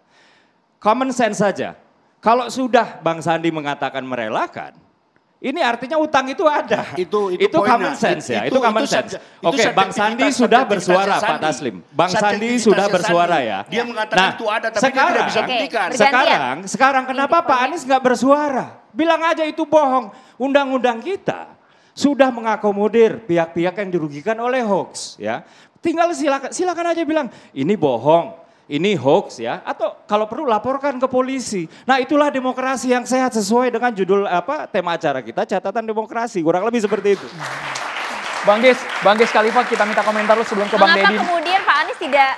Common sense saja, kalau sudah Bang Sandi mengatakan merelakan, ini artinya utang itu ada. Itu itu, itu common sense ya. Itu, itu common itu sense. Oke, okay, Bang Sandi sudah bersuara Pak Taslim. Bang Sandi sudah bersuara ya. Dia mengatakan nah, itu ada tapi sekarang, dia tidak bisa sekarang, sekarang kenapa Pak Anies nggak bersuara? Bilang aja itu bohong. Undang-undang kita sudah mengakomodir pihak-pihak yang dirugikan oleh hoax ya. Tinggal silakan silakan aja bilang ini bohong, ini hoax ya atau kalau perlu laporkan ke polisi. Nah, itulah demokrasi yang sehat sesuai dengan judul apa tema acara kita catatan demokrasi kurang lebih seperti itu. Bang Des, Bang Khalifa kita minta komentar lu sebelum ke Bang Deddy. kemudian Pak Anies tidak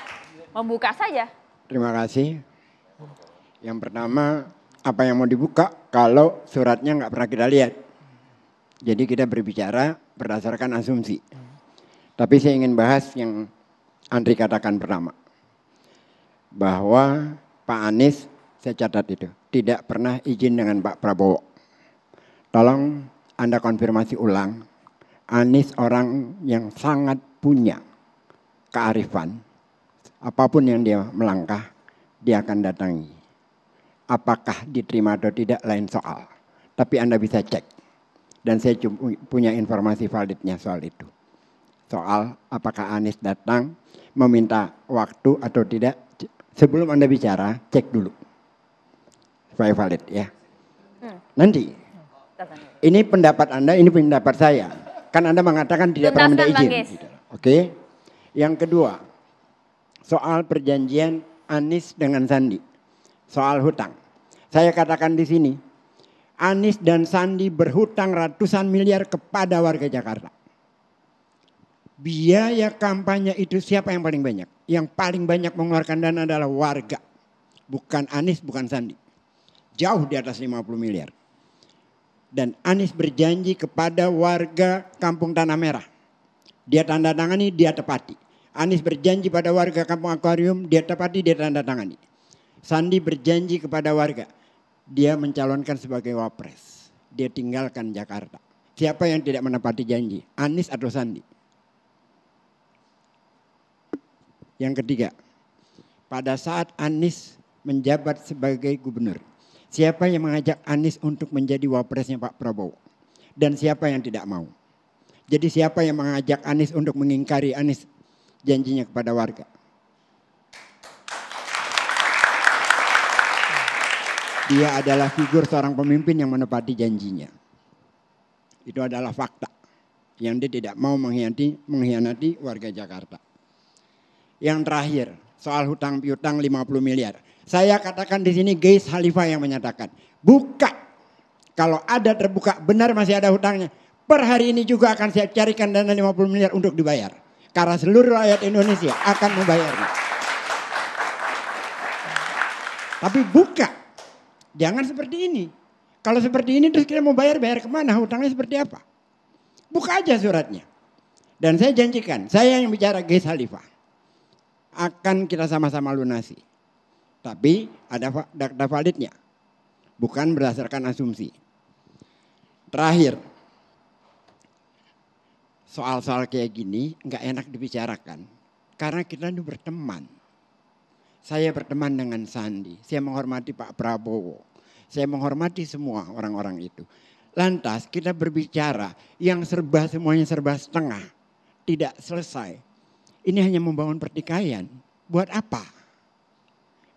membuka saja? Terima kasih. Yang pertama, apa yang mau dibuka kalau suratnya nggak pernah kita lihat? Jadi kita berbicara berdasarkan asumsi. Tapi saya ingin bahas yang Andri katakan pertama. Bahwa Pak Anies, saya catat itu, tidak pernah izin dengan Pak Prabowo. Tolong Anda konfirmasi ulang, Anies orang yang sangat punya kearifan. Apapun yang dia melangkah, dia akan datangi. Apakah diterima atau tidak lain soal. Tapi Anda bisa cek dan saya punya informasi validnya soal itu. Soal apakah Anies datang meminta waktu atau tidak. Sebelum Anda bicara, cek dulu. Supaya valid ya. Hmm. Nanti. Ini pendapat Anda, ini pendapat saya. Kan Anda mengatakan tidak pernah minta izin. Oke. Yang kedua, soal perjanjian Anies dengan Sandi. Soal hutang. Saya katakan di sini, Anies dan Sandi berhutang ratusan miliar kepada warga Jakarta. Biaya kampanye itu siapa yang paling banyak? Yang paling banyak mengeluarkan dana adalah warga. Bukan Anies, bukan Sandi. Jauh di atas 50 miliar. Dan Anies berjanji kepada warga Kampung Tanah Merah. Dia tanda tangani, dia tepati. Anies berjanji pada warga Kampung Akuarium, dia tepati, dia tanda tangani. Sandi berjanji kepada warga dia mencalonkan sebagai wapres. Dia tinggalkan Jakarta. Siapa yang tidak menepati janji? Anies atau Sandi? Yang ketiga, pada saat Anies menjabat sebagai gubernur, siapa yang mengajak Anies untuk menjadi wapresnya Pak Prabowo? Dan siapa yang tidak mau? Jadi siapa yang mengajak Anies untuk mengingkari Anies janjinya kepada warga? Dia adalah figur seorang pemimpin yang menepati janjinya. Itu adalah fakta. Yang dia tidak mau mengkhianati, mengkhianati warga Jakarta. Yang terakhir, soal hutang piutang 50 miliar. Saya katakan di sini guys, Khalifah yang menyatakan, buka. Kalau ada terbuka, benar masih ada hutangnya. Per hari ini juga akan saya carikan dana 50 miliar untuk dibayar. Karena seluruh rakyat Indonesia akan membayarnya. Tapi buka Jangan seperti ini. Kalau seperti ini terus kita mau bayar-bayar kemana? Hutangnya seperti apa? Buka aja suratnya. Dan saya janjikan, saya yang bicara Ges Salifah. Akan kita sama-sama lunasi. Tapi ada data validnya. Bukan berdasarkan asumsi. Terakhir. Soal-soal kayak gini nggak enak dibicarakan. Karena kita ini berteman. Saya berteman dengan Sandi. Saya menghormati Pak Prabowo saya menghormati semua orang-orang itu. Lantas kita berbicara yang serba semuanya serba setengah. Tidak selesai. Ini hanya membangun pertikaian. Buat apa?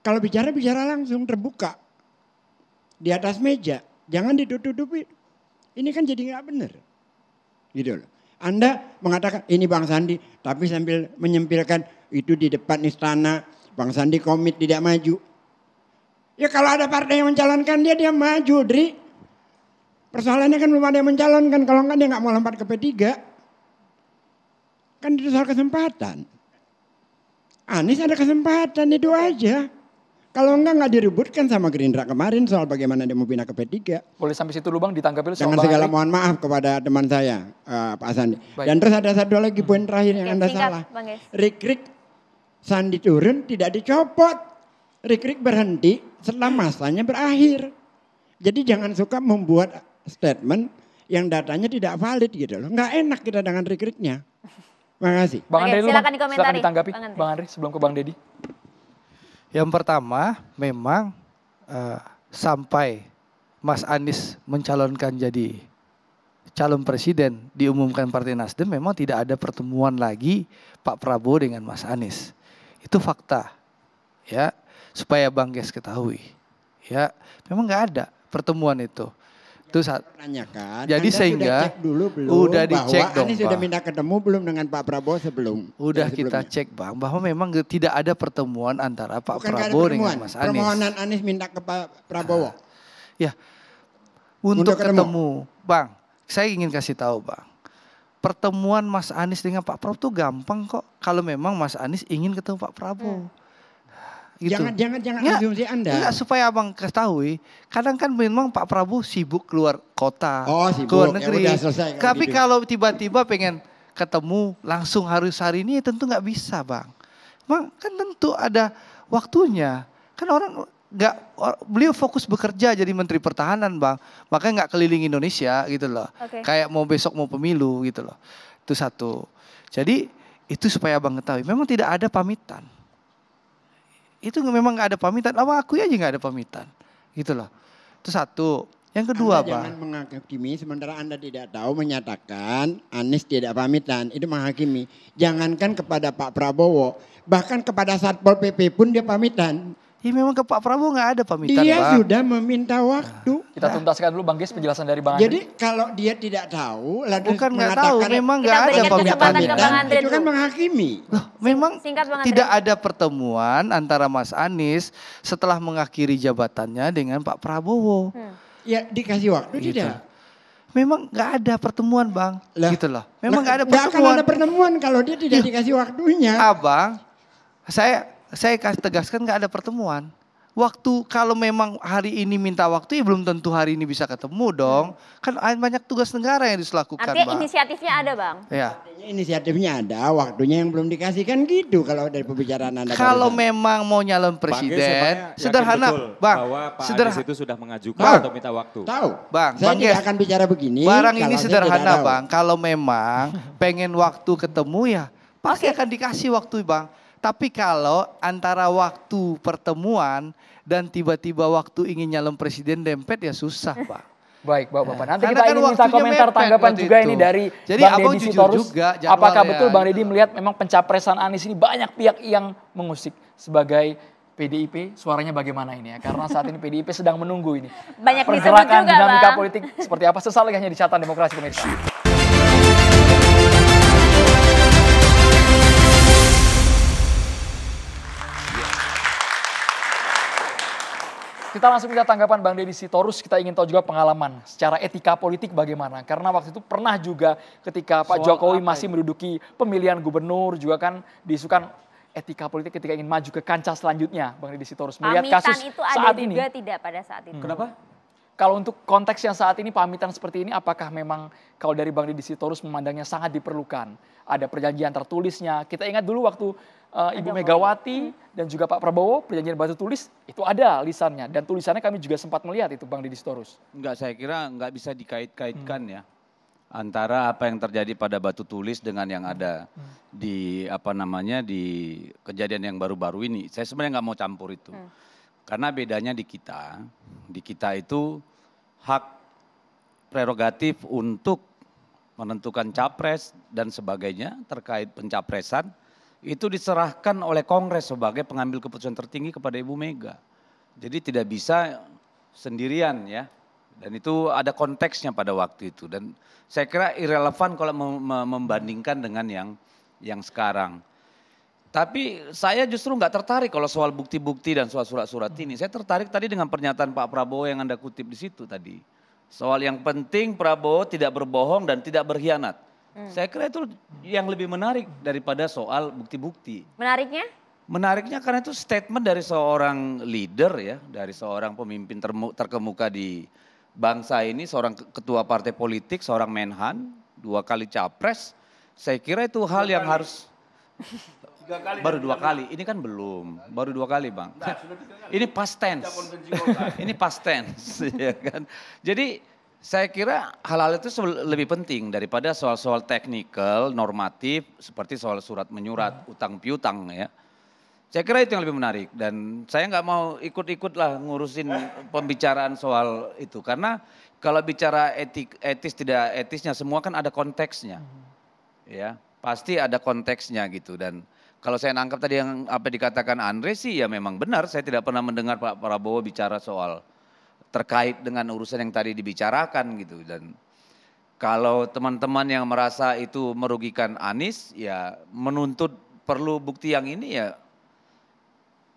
Kalau bicara-bicara langsung terbuka. Di atas meja. Jangan ditutup-tutupi. Ini kan jadi nggak benar. Gitu loh. Anda mengatakan ini Bang Sandi, tapi sambil menyempilkan itu di depan istana, Bang Sandi komit tidak maju. Ya kalau ada partai yang mencalonkan dia, dia maju, Dri. Persoalannya kan belum ada yang mencalonkan. Kalau enggak dia enggak mau lompat ke P3. Kan itu soal kesempatan. Anies ada kesempatan, itu aja. Kalau enggak enggak diributkan sama Gerindra kemarin soal bagaimana dia mau pindah ke P3. Boleh sampai situ lubang ditanggapi soal Dengan segala mohon maaf kepada teman saya uh, Pak Sandi. Baik. Dan terus ada satu lagi poin terakhir yang Oke, Anda singkat, salah. Rik-rik Sandi turun tidak dicopot. Rik-rik berhenti setelah masanya berakhir. Jadi jangan suka membuat statement yang datanya tidak valid gitu loh. Enggak enak kita dengan rikirnya. Makasih. Bang Andre, silakan, dikomentari. ditanggapi. Bang Andre. Bang Andre, sebelum ke Bang Dedi. Yang pertama, memang uh, sampai Mas Anies mencalonkan jadi calon presiden diumumkan Partai Nasdem memang tidak ada pertemuan lagi Pak Prabowo dengan Mas Anies. Itu fakta. Ya, supaya Bang Ges ketahui. Ya, memang nggak ada pertemuan itu. Itu saat nanyakan. Jadi Anda sehingga sudah cek dulu belum udah dicek bahwa dong, Anies sudah minta ketemu belum dengan Pak Prabowo sebelum. Udah kita cek Bang bahwa memang tidak ada pertemuan antara Pak Bukan Prabowo dengan Mas Anies. Permohonan Anies minta ke Pak Prabowo. ya. Untuk, ketemu. ketemu, Bang. Saya ingin kasih tahu, Bang pertemuan Mas Anies dengan Pak Prabowo itu gampang kok kalau memang Mas Anies ingin ketemu Pak Prabowo. Hmm gitu. Jangan jangan jangan nggak, asumsi Anda. Enggak, supaya Abang ketahui, kadang kan memang Pak Prabowo sibuk keluar kota, oh, sibuk. keluar ya negeri. Ya, selesai, Tapi gitu. kalau tiba-tiba pengen ketemu langsung harus hari ini ya tentu nggak bisa, Bang. Bang, kan tentu ada waktunya. Kan orang nggak beliau fokus bekerja jadi menteri pertahanan bang makanya nggak keliling Indonesia gitu loh okay. kayak mau besok mau pemilu gitu loh itu satu jadi itu supaya abang ketahui memang tidak ada pamitan itu memang nggak ada pamitan. Lama aku aja nggak ada pamitan. Gitu Itu satu. Yang kedua anda apa? Jangan menghakimi sementara Anda tidak tahu menyatakan Anies tidak pamitan. Itu menghakimi. Jangankan kepada Pak Prabowo, bahkan kepada Satpol PP pun dia pamitan. Ya memang ke Pak Prabowo nggak ada pamitan. Dia bang. sudah meminta waktu. Nah, kita tuntaskan dulu Bang Gis penjelasan dari Bang Andri. Jadi kalau dia tidak tahu, lalu bukan nggak tahu, memang nggak ada pamitan. Itu kan menghakimi. Loh, memang Singkat Bang tidak ada pertemuan antara Mas Anies setelah mengakhiri jabatannya dengan Pak Prabowo. Hmm. Ya dikasih waktu gitu. tidak memang nggak ada pertemuan bang lah, gitu loh memang nggak ada pertemuan gak akan ada pertemuan kalau dia tidak ya. dikasih waktunya abang ah, saya saya kasih tegaskan nggak ada pertemuan. Waktu kalau memang hari ini minta waktu ya belum tentu hari ini bisa ketemu dong. Kan banyak tugas negara yang dilakukan. Artinya bang. inisiatifnya ada bang. Ya. inisiatifnya ada, waktunya yang belum dikasihkan gitu kalau dari pembicaraan anda. Kalau kan. memang mau nyalon presiden, sederhana, bang. Bahwa Pak sederhana Anies itu sudah mengajukan bang. atau minta waktu. Tahu, bang. Saya tidak ya. akan bicara begini. Barang ini sederhana bang. Kalau memang pengen waktu ketemu ya pasti akan dikasih waktu bang tapi kalau antara waktu pertemuan dan tiba-tiba waktu ingin nyalon presiden dempet ya susah, eh, Pak. Baik, Bapak. Bapak. Nanti kita kan ingin minta komentar tanggapan juga ini dari Jadi, Bang Deddy Sitorus. Juga, apakah ya. betul Bang Deddy melihat memang pencapresan Anies ini banyak pihak yang mengusik sebagai PDIP suaranya bagaimana ini ya? Karena saat ini PDIP sedang menunggu ini. Banyak Pergerakan juga, dinamika politik seperti apa? Sesalnya hanya di catatan demokrasi pemerintah. Kita langsung minta tanggapan Bang Deddy Sitorus, kita ingin tahu juga pengalaman secara etika politik bagaimana. Karena waktu itu pernah juga ketika Pak Soal Jokowi masih itu? menduduki pemilihan gubernur juga kan diisukan etika politik ketika ingin maju ke kancah selanjutnya Bang Deddy Sitorus. Melihat Pamitan kasus itu ada saat juga ini. tidak pada saat itu. Hmm. Kenapa? kalau untuk konteks yang saat ini pamitan seperti ini, apakah memang kalau dari Bang Didi Sitorus memandangnya sangat diperlukan? Ada perjanjian tertulisnya. Kita ingat dulu waktu uh, Ibu Megawati hmm. dan juga Pak Prabowo perjanjian batu tulis itu ada lisannya dan tulisannya kami juga sempat melihat itu Bang Didi Sitorus. Enggak, saya kira enggak bisa dikait-kaitkan hmm. ya antara apa yang terjadi pada batu tulis dengan yang ada hmm. di apa namanya di kejadian yang baru-baru ini. Saya sebenarnya nggak mau campur itu. Hmm. Karena bedanya di kita, di kita itu hak prerogatif untuk menentukan capres dan sebagainya terkait pencapresan itu diserahkan oleh Kongres sebagai pengambil keputusan tertinggi kepada Ibu Mega. Jadi tidak bisa sendirian ya. Dan itu ada konteksnya pada waktu itu dan saya kira irrelevan kalau membandingkan dengan yang yang sekarang. Tapi saya justru nggak tertarik kalau soal bukti-bukti dan soal surat-surat ini. Saya tertarik tadi dengan pernyataan Pak Prabowo yang Anda kutip di situ tadi. Soal yang penting Prabowo tidak berbohong dan tidak berkhianat. Hmm. Saya kira itu yang lebih menarik daripada soal bukti-bukti. Menariknya? Menariknya karena itu statement dari seorang leader ya, dari seorang pemimpin terkemuka di bangsa ini, seorang ketua partai politik, seorang menhan, dua kali capres. Saya kira itu hal yang harus kali. Baru dua kali. Ini kan belum. Baru dua kali bang. Nah, Ini past tense. ini past tense. ya kan? Jadi saya kira hal-hal itu lebih penting daripada soal-soal teknikal, normatif, seperti soal surat menyurat, hmm. utang piutang ya. Saya kira itu yang lebih menarik dan saya nggak mau ikut-ikut lah ngurusin pembicaraan soal itu karena kalau bicara etik, etis tidak etisnya semua kan ada konteksnya, hmm. ya pasti ada konteksnya gitu dan kalau saya nangkap tadi yang apa dikatakan Andre sih ya memang benar. Saya tidak pernah mendengar Pak Prabowo bicara soal terkait dengan urusan yang tadi dibicarakan gitu. Dan kalau teman-teman yang merasa itu merugikan Anies ya menuntut perlu bukti yang ini ya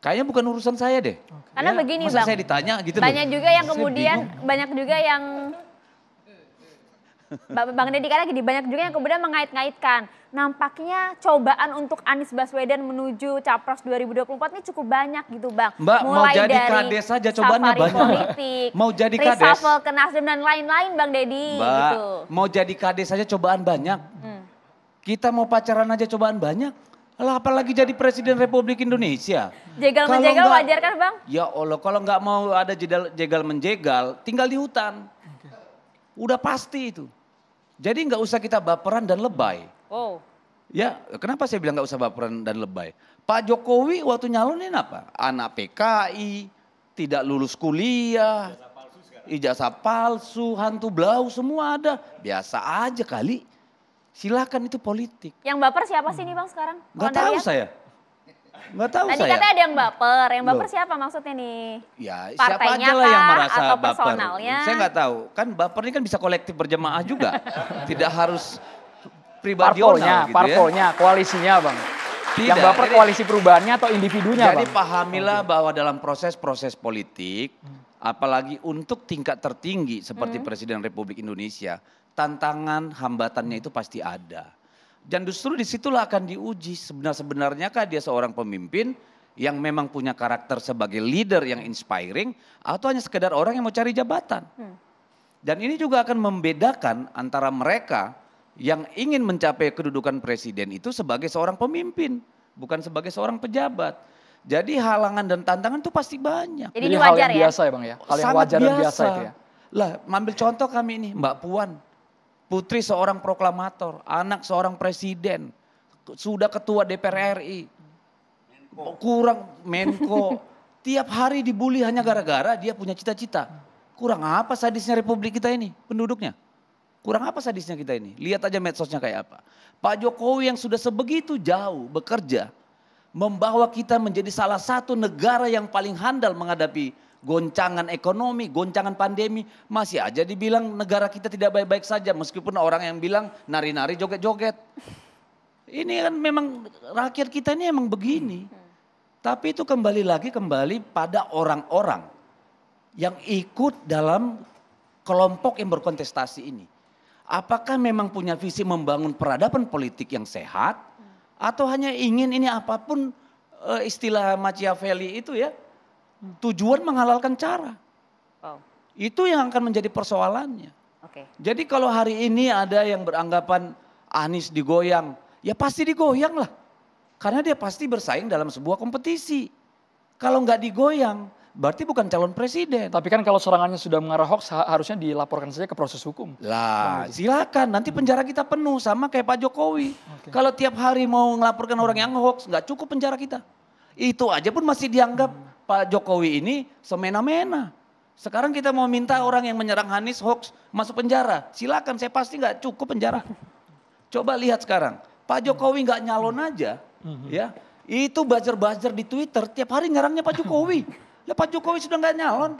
kayaknya bukan urusan saya deh. Karena ya, begini bang, saya ditanya gitu. Banyak loh. juga yang kemudian banyak juga yang Bang Deddy lagi lagi, banyak juga yang kemudian mengait-ngaitkan. Nampaknya cobaan untuk Anies Baswedan menuju Capres 2024 ini cukup banyak gitu Bang. Mbak Mulai mau jadi dari kades saja cobaannya banyak. politik, mau jadi kades. ke Nasdem dan lain-lain Bang Deddy Mbak, gitu. mau jadi kades saja cobaan banyak. Hmm. Kita mau pacaran aja cobaan banyak. Lah apalagi jadi presiden Republik Indonesia. Jegal kalau menjegal enggak, wajar kan Bang? Ya Allah, kalau nggak mau ada jegal menjegal, tinggal di hutan. Udah pasti itu. Jadi nggak usah kita baperan dan lebay. Oh. Ya, kenapa saya bilang nggak usah baperan dan lebay? Pak Jokowi waktu nyalonin apa? Anak PKI, tidak lulus kuliah, ijazah palsu, hantu blau semua ada. Biasa aja kali. Silakan itu politik. Yang baper siapa sih ini bang sekarang? Nggak tahu saya. Enggak tahu Tadi saya. Tadi kata ada yang baper. Yang baper Loh. siapa maksudnya nih? Ya siapa aja lah yang merasa atau baper. Saya nggak tahu. Kan baper ini kan bisa kolektif berjemaah juga. Tidak harus pribadi parpolnya, gitu ya. parpolnya, koalisinya bang. Tidak, yang baper koalisi perubahannya atau individunya jadi bang. Jadi pahamilah okay. bahwa dalam proses-proses politik, hmm. apalagi untuk tingkat tertinggi seperti hmm. Presiden Republik Indonesia, tantangan hambatannya itu pasti ada. Dan justru disitulah akan diuji sebenar-sebenarnya kah dia seorang pemimpin yang memang punya karakter sebagai leader yang inspiring atau hanya sekedar orang yang mau cari jabatan. Hmm. Dan ini juga akan membedakan antara mereka yang ingin mencapai kedudukan presiden itu sebagai seorang pemimpin, bukan sebagai seorang pejabat. Jadi halangan dan tantangan itu pasti banyak. Jadi, ini hal yang ya? biasa ya Bang ya? Hal yang Sangat wajar biasa. biasa itu ya? Lah, ambil contoh kami ini Mbak Puan putri seorang proklamator, anak seorang presiden, sudah ketua DPR RI. Menko. Kurang Menko. Tiap hari dibully hanya gara-gara dia punya cita-cita. Kurang apa sadisnya republik kita ini, penduduknya? Kurang apa sadisnya kita ini? Lihat aja medsosnya kayak apa. Pak Jokowi yang sudah sebegitu jauh bekerja, membawa kita menjadi salah satu negara yang paling handal menghadapi goncangan ekonomi, goncangan pandemi, masih aja dibilang negara kita tidak baik-baik saja meskipun orang yang bilang nari-nari joget-joget. Ini kan memang rakyat kita ini emang begini. Tapi itu kembali lagi kembali pada orang-orang yang ikut dalam kelompok yang berkontestasi ini. Apakah memang punya visi membangun peradaban politik yang sehat atau hanya ingin ini apapun eh, istilah Machiavelli itu ya Tujuan menghalalkan cara. Wow. Itu yang akan menjadi persoalannya. Okay. Jadi kalau hari ini ada yang beranggapan ah, Anies digoyang, ya pasti digoyang lah. Karena dia pasti bersaing dalam sebuah kompetisi. Kalau nggak digoyang, berarti bukan calon presiden. Tapi kan kalau serangannya sudah mengarah hoax harusnya dilaporkan saja ke proses hukum. Lah, silakan nanti penjara kita penuh sama kayak Pak Jokowi. Okay. Kalau tiap hari mau melaporkan orang yang hoax nggak cukup penjara kita. Itu aja pun masih dianggap hmm. Pak Jokowi ini semena-mena. Sekarang kita mau minta orang yang menyerang Hanis hoax masuk penjara. Silakan, saya pasti nggak cukup penjara. Coba lihat sekarang, Pak Jokowi nggak nyalon aja, ya itu buzzer-buzzer di Twitter tiap hari nyerangnya Pak Jokowi. Ya Pak Jokowi sudah nggak nyalon.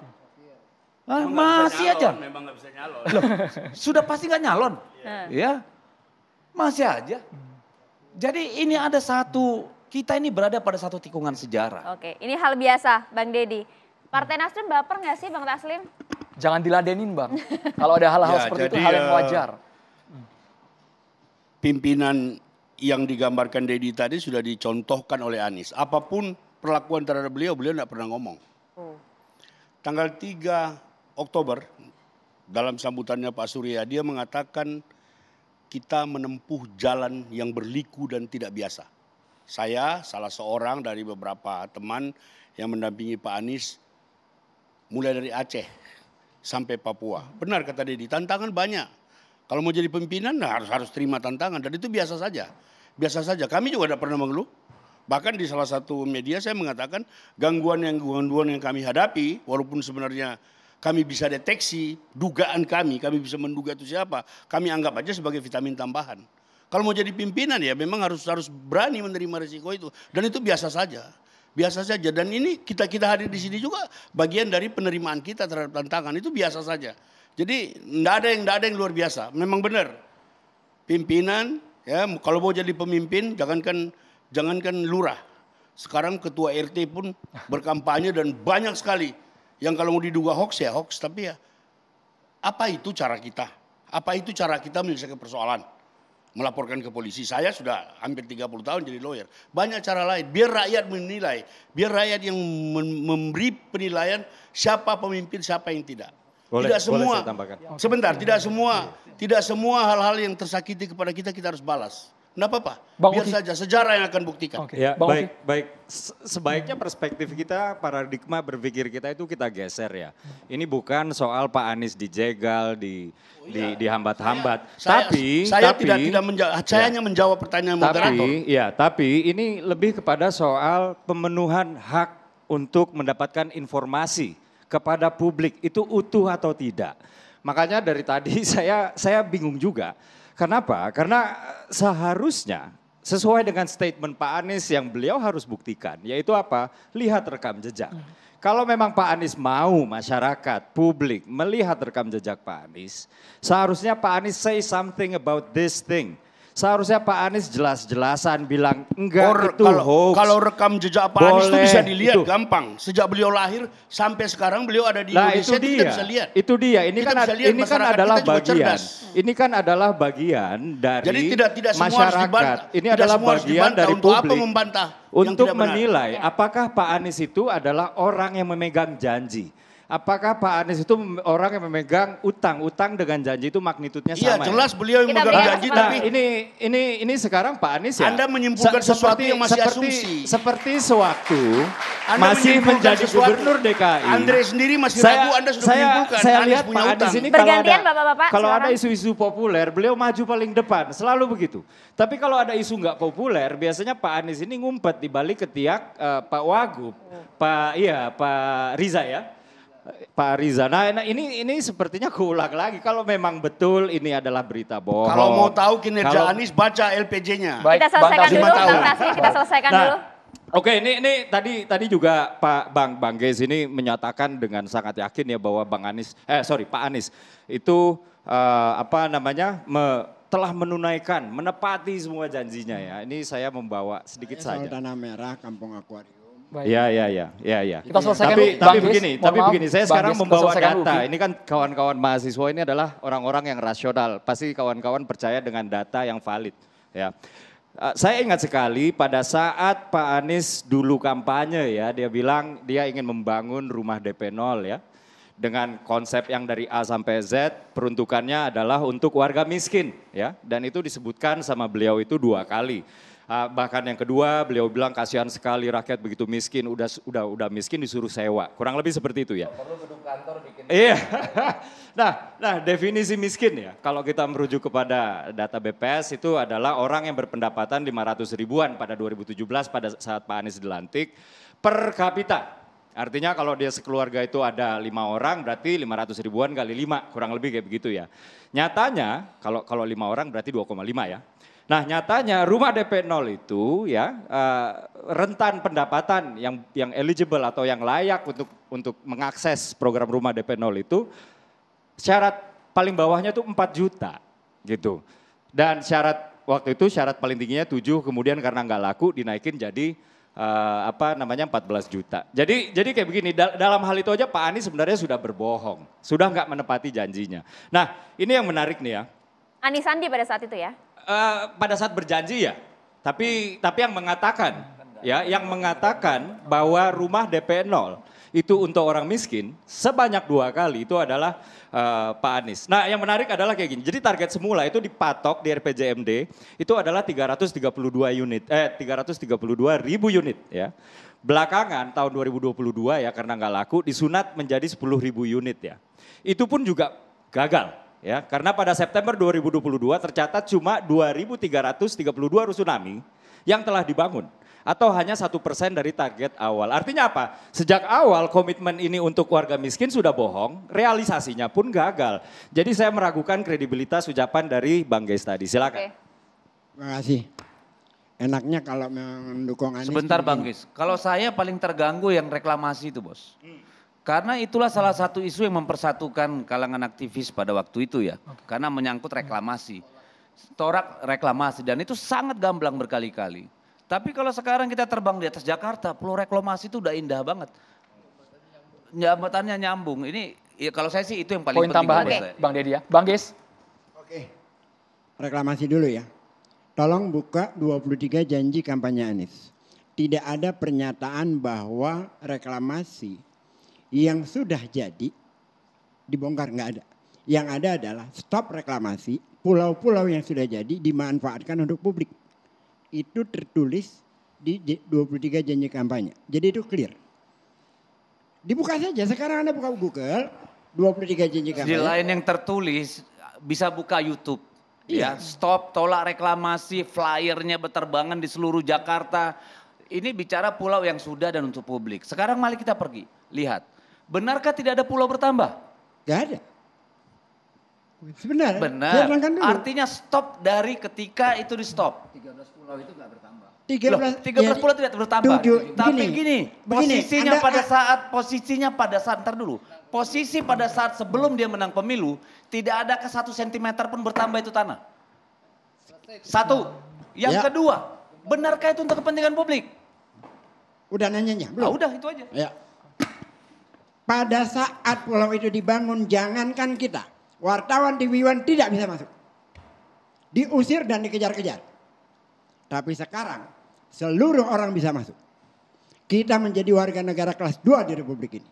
masih aja. Memang gak bisa nyalon. Loh, sudah pasti nggak nyalon. Iya. ya. Masih aja. Hmm. Jadi ini ada satu kita ini berada pada satu tikungan sejarah. Oke, ini hal biasa Bang Deddy. Partai Nasdem baper nggak sih Bang Taslim? Jangan diladenin Bang. Kalau ada hal-hal ya, seperti jadi, itu hal yang eh, wajar. Pimpinan yang digambarkan Deddy tadi sudah dicontohkan oleh Anies. Apapun perlakuan terhadap beliau, beliau tidak pernah ngomong. Hmm. Tanggal 3 Oktober dalam sambutannya Pak Surya, dia mengatakan kita menempuh jalan yang berliku dan tidak biasa saya salah seorang dari beberapa teman yang mendampingi Pak Anies mulai dari Aceh sampai Papua. Benar kata Deddy, tantangan banyak. Kalau mau jadi pimpinan nah harus harus terima tantangan dan itu biasa saja. Biasa saja. Kami juga tidak pernah mengeluh. Bahkan di salah satu media saya mengatakan gangguan yang gangguan yang kami hadapi walaupun sebenarnya kami bisa deteksi dugaan kami, kami bisa menduga itu siapa, kami anggap aja sebagai vitamin tambahan. Kalau mau jadi pimpinan ya memang harus harus berani menerima risiko itu dan itu biasa saja. Biasa saja dan ini kita kita hadir di sini juga bagian dari penerimaan kita terhadap tantangan itu biasa saja. Jadi tidak ada yang tidak ada yang luar biasa. Memang benar pimpinan ya kalau mau jadi pemimpin jangankan jangankan lurah. Sekarang ketua RT pun berkampanye dan banyak sekali yang kalau mau diduga hoax ya hoax tapi ya apa itu cara kita? Apa itu cara kita menyelesaikan persoalan? melaporkan ke polisi. Saya sudah hampir 30 tahun jadi lawyer. Banyak cara lain biar rakyat menilai, biar rakyat yang memberi penilaian siapa pemimpin, siapa yang tidak. Boleh, tidak semua. Sebentar, tidak semua, tidak semua hal-hal yang tersakiti kepada kita kita harus balas. Nggak apa-apa. Biar Uki. saja sejarah yang akan buktikan. Okay. Ya, Bang baik, Uki. baik. Sebaiknya perspektif kita, paradigma berpikir kita itu kita geser ya. Ini bukan soal Pak Anies dijegal, di oh, iya. dihambat-hambat. Saya, tapi saya, tapi, tidak tidak menjawab, ya. saya ya. hanya menjawab pertanyaan tapi, moderator. Tapi ya, tapi ini lebih kepada soal pemenuhan hak untuk mendapatkan informasi kepada publik itu utuh atau tidak. Makanya dari tadi saya saya bingung juga Kenapa? Karena eh, seharusnya sesuai dengan statement Pak Anies yang beliau harus buktikan, yaitu apa? Lihat rekam jejak. Hmm. Kalau memang Pak Anies mau masyarakat, publik melihat rekam jejak Pak Anies, seharusnya Pak Anies say something about this thing. Seharusnya Pak Anies jelas-jelasan bilang enggak Or, itu kalau, hoax. Kalau rekam jejak Pak Boleh, Anies itu bisa dilihat itu. gampang. Sejak beliau lahir sampai sekarang beliau ada di nah, Indonesia itu dia. kita bisa lihat. Itu dia. Ini kita kan bisa lihat, ini kan adalah bagian. Cerdas. Ini kan adalah bagian dari Jadi tidak tidak semua masyarakat. Harus dibantah. Ini tidak adalah semua bagian dari untuk publik. Untuk apa membantah? Untuk menilai apakah Pak Anies itu adalah orang yang memegang janji Apakah Pak Anies itu orang yang memegang utang? Utang dengan janji itu magnitudnya iya, sama. Iya, jelas beliau yang memegang janji nah, tapi ini ini ini sekarang Pak Anies ya. Anda menyimpulkan se sesuatu seperti, yang masih seperti, asumsi. Seperti sewaktu anda masih menjadi sesuatu. gubernur DKI. Andre sendiri masih saya, ragu Anda sudah saya, menyimpulkan saya Anies lihat punya Pak Anies ini kalau ada Bapak-bapak, kalau ada isu-isu populer, beliau maju paling depan, selalu begitu. Tapi kalau ada isu nggak populer, biasanya Pak Anies ini ngumpet di balik ketiak uh, Pak Wagub, Pak iya Pak Riza ya. Pak Riza. Nah, nah, ini ini sepertinya kuulang lagi. Kalau memang betul ini adalah berita bohong. Kalau mau tahu kinerja Kalau... Anies baca LPJ-nya. Kita selesaikan dulu, Bang Kita selesaikan nah, dulu. Oke, ini ini tadi tadi juga Pak Bang Bang Gez ini menyatakan dengan sangat yakin ya bahwa Bang Anies eh sorry Pak Anies itu uh, apa namanya me, telah menunaikan menepati semua janjinya ya. Ini saya membawa sedikit saya saja. Tanah merah Kampung Akuarium. Baik. Ya, ya, ya, ya, ya. Kita selesaikan. Tapi, Bang tapi begini, Mohon tapi begini, saya sekarang Gis, membawa data. Ini kan kawan-kawan mahasiswa ini adalah orang-orang yang rasional. Pasti kawan-kawan percaya dengan data yang valid. Ya, eh, saya ingat sekali pada saat Pak Anies dulu kampanye ya, dia bilang dia ingin membangun rumah DP 0 ya dengan konsep yang dari A sampai Z peruntukannya adalah untuk warga miskin ya dan itu disebutkan sama beliau itu dua kali Uh, bahkan yang kedua beliau bilang kasihan sekali rakyat begitu miskin, udah udah udah miskin disuruh sewa. Kurang lebih seperti itu ya. Perlu kantor bikin. Iya. nah, nah definisi miskin ya. Kalau kita merujuk kepada data BPS itu adalah orang yang berpendapatan 500 ribuan pada 2017 pada saat Pak Anies dilantik per kapita. Artinya kalau dia sekeluarga itu ada lima orang berarti 500 ribuan kali lima kurang lebih kayak begitu ya. Nyatanya kalau kalau lima orang berarti 2,5 ya Nah nyatanya rumah DP 0 itu ya uh, rentan pendapatan yang yang eligible atau yang layak untuk untuk mengakses program rumah DP 0 itu syarat paling bawahnya itu 4 juta gitu. Dan syarat waktu itu syarat paling tingginya 7 kemudian karena nggak laku dinaikin jadi uh, apa namanya 14 juta. Jadi jadi kayak begini dal dalam hal itu aja Pak Anies sebenarnya sudah berbohong, sudah nggak menepati janjinya. Nah, ini yang menarik nih ya. Anies Sandi pada saat itu ya uh, pada saat berjanji ya. Tapi tapi yang mengatakan ya yang mengatakan bahwa rumah DP 0 itu untuk orang miskin sebanyak dua kali itu adalah uh, Pak Anies. Nah yang menarik adalah kayak gini. Jadi target semula itu dipatok di RPJMD itu adalah 332 unit eh 332 ribu unit ya. Belakangan tahun 2022 ya karena nggak laku disunat menjadi 10 ribu unit ya. Itu pun juga gagal Ya, karena pada September 2022 tercatat cuma 2.332 rusunami yang telah dibangun atau hanya satu persen dari target awal. Artinya apa? Sejak awal komitmen ini untuk warga miskin sudah bohong, realisasinya pun gagal. Jadi saya meragukan kredibilitas ucapan dari Bang Geis tadi. Silakan. Terima kasih. Enaknya kalau mendukung Anies. Sebentar Bang Geis, kalau saya paling terganggu yang reklamasi itu bos. Hmm. Karena itulah salah satu isu yang mempersatukan kalangan aktivis pada waktu itu ya. Okay. Karena menyangkut reklamasi. Torak reklamasi dan itu sangat gamblang berkali-kali. Tapi kalau sekarang kita terbang di atas Jakarta, pulau reklamasi itu udah indah banget. Jambatannya nyambung. Ini ya kalau saya sih itu yang paling Poin penting. Poin tambahan okay. Bang Deddy ya. Bang Gis. Oke. Okay. Reklamasi dulu ya. Tolong buka 23 janji kampanye Anies. Tidak ada pernyataan bahwa reklamasi yang sudah jadi dibongkar nggak ada. Yang ada adalah stop reklamasi, pulau-pulau yang sudah jadi dimanfaatkan untuk publik. Itu tertulis di 23 janji kampanye. Jadi itu clear. Dibuka saja, sekarang Anda buka Google, 23 janji kampanye. Di lain yang tertulis, bisa buka Youtube. Ya, iya. Ya, stop tolak reklamasi, flyernya berterbangan di seluruh Jakarta. Ini bicara pulau yang sudah dan untuk publik. Sekarang mari kita pergi, lihat Benarkah tidak ada pulau bertambah? Gak ada. Sebenarnya? Benar. Kan Artinya stop dari ketika itu di stop. 13 pulau itu gak bertambah. 13, Loh, 13 ya, pulau tidak bertambah. Tujuh, Tapi gini, gini posisinya anda, pada ya. saat posisinya pada saat ntar dulu. Posisi pada saat sebelum dia menang pemilu, tidak ada ke satu sentimeter pun bertambah itu tanah. Satu. Yang ya. kedua, benarkah itu untuk kepentingan publik? Udah nanya ah, belum? Ah, udah itu aja. Ya. Pada saat pulau itu dibangun, jangankan kita, wartawan di Wiwan tidak bisa masuk. Diusir dan dikejar-kejar. Tapi sekarang seluruh orang bisa masuk. Kita menjadi warga negara kelas 2 di Republik ini.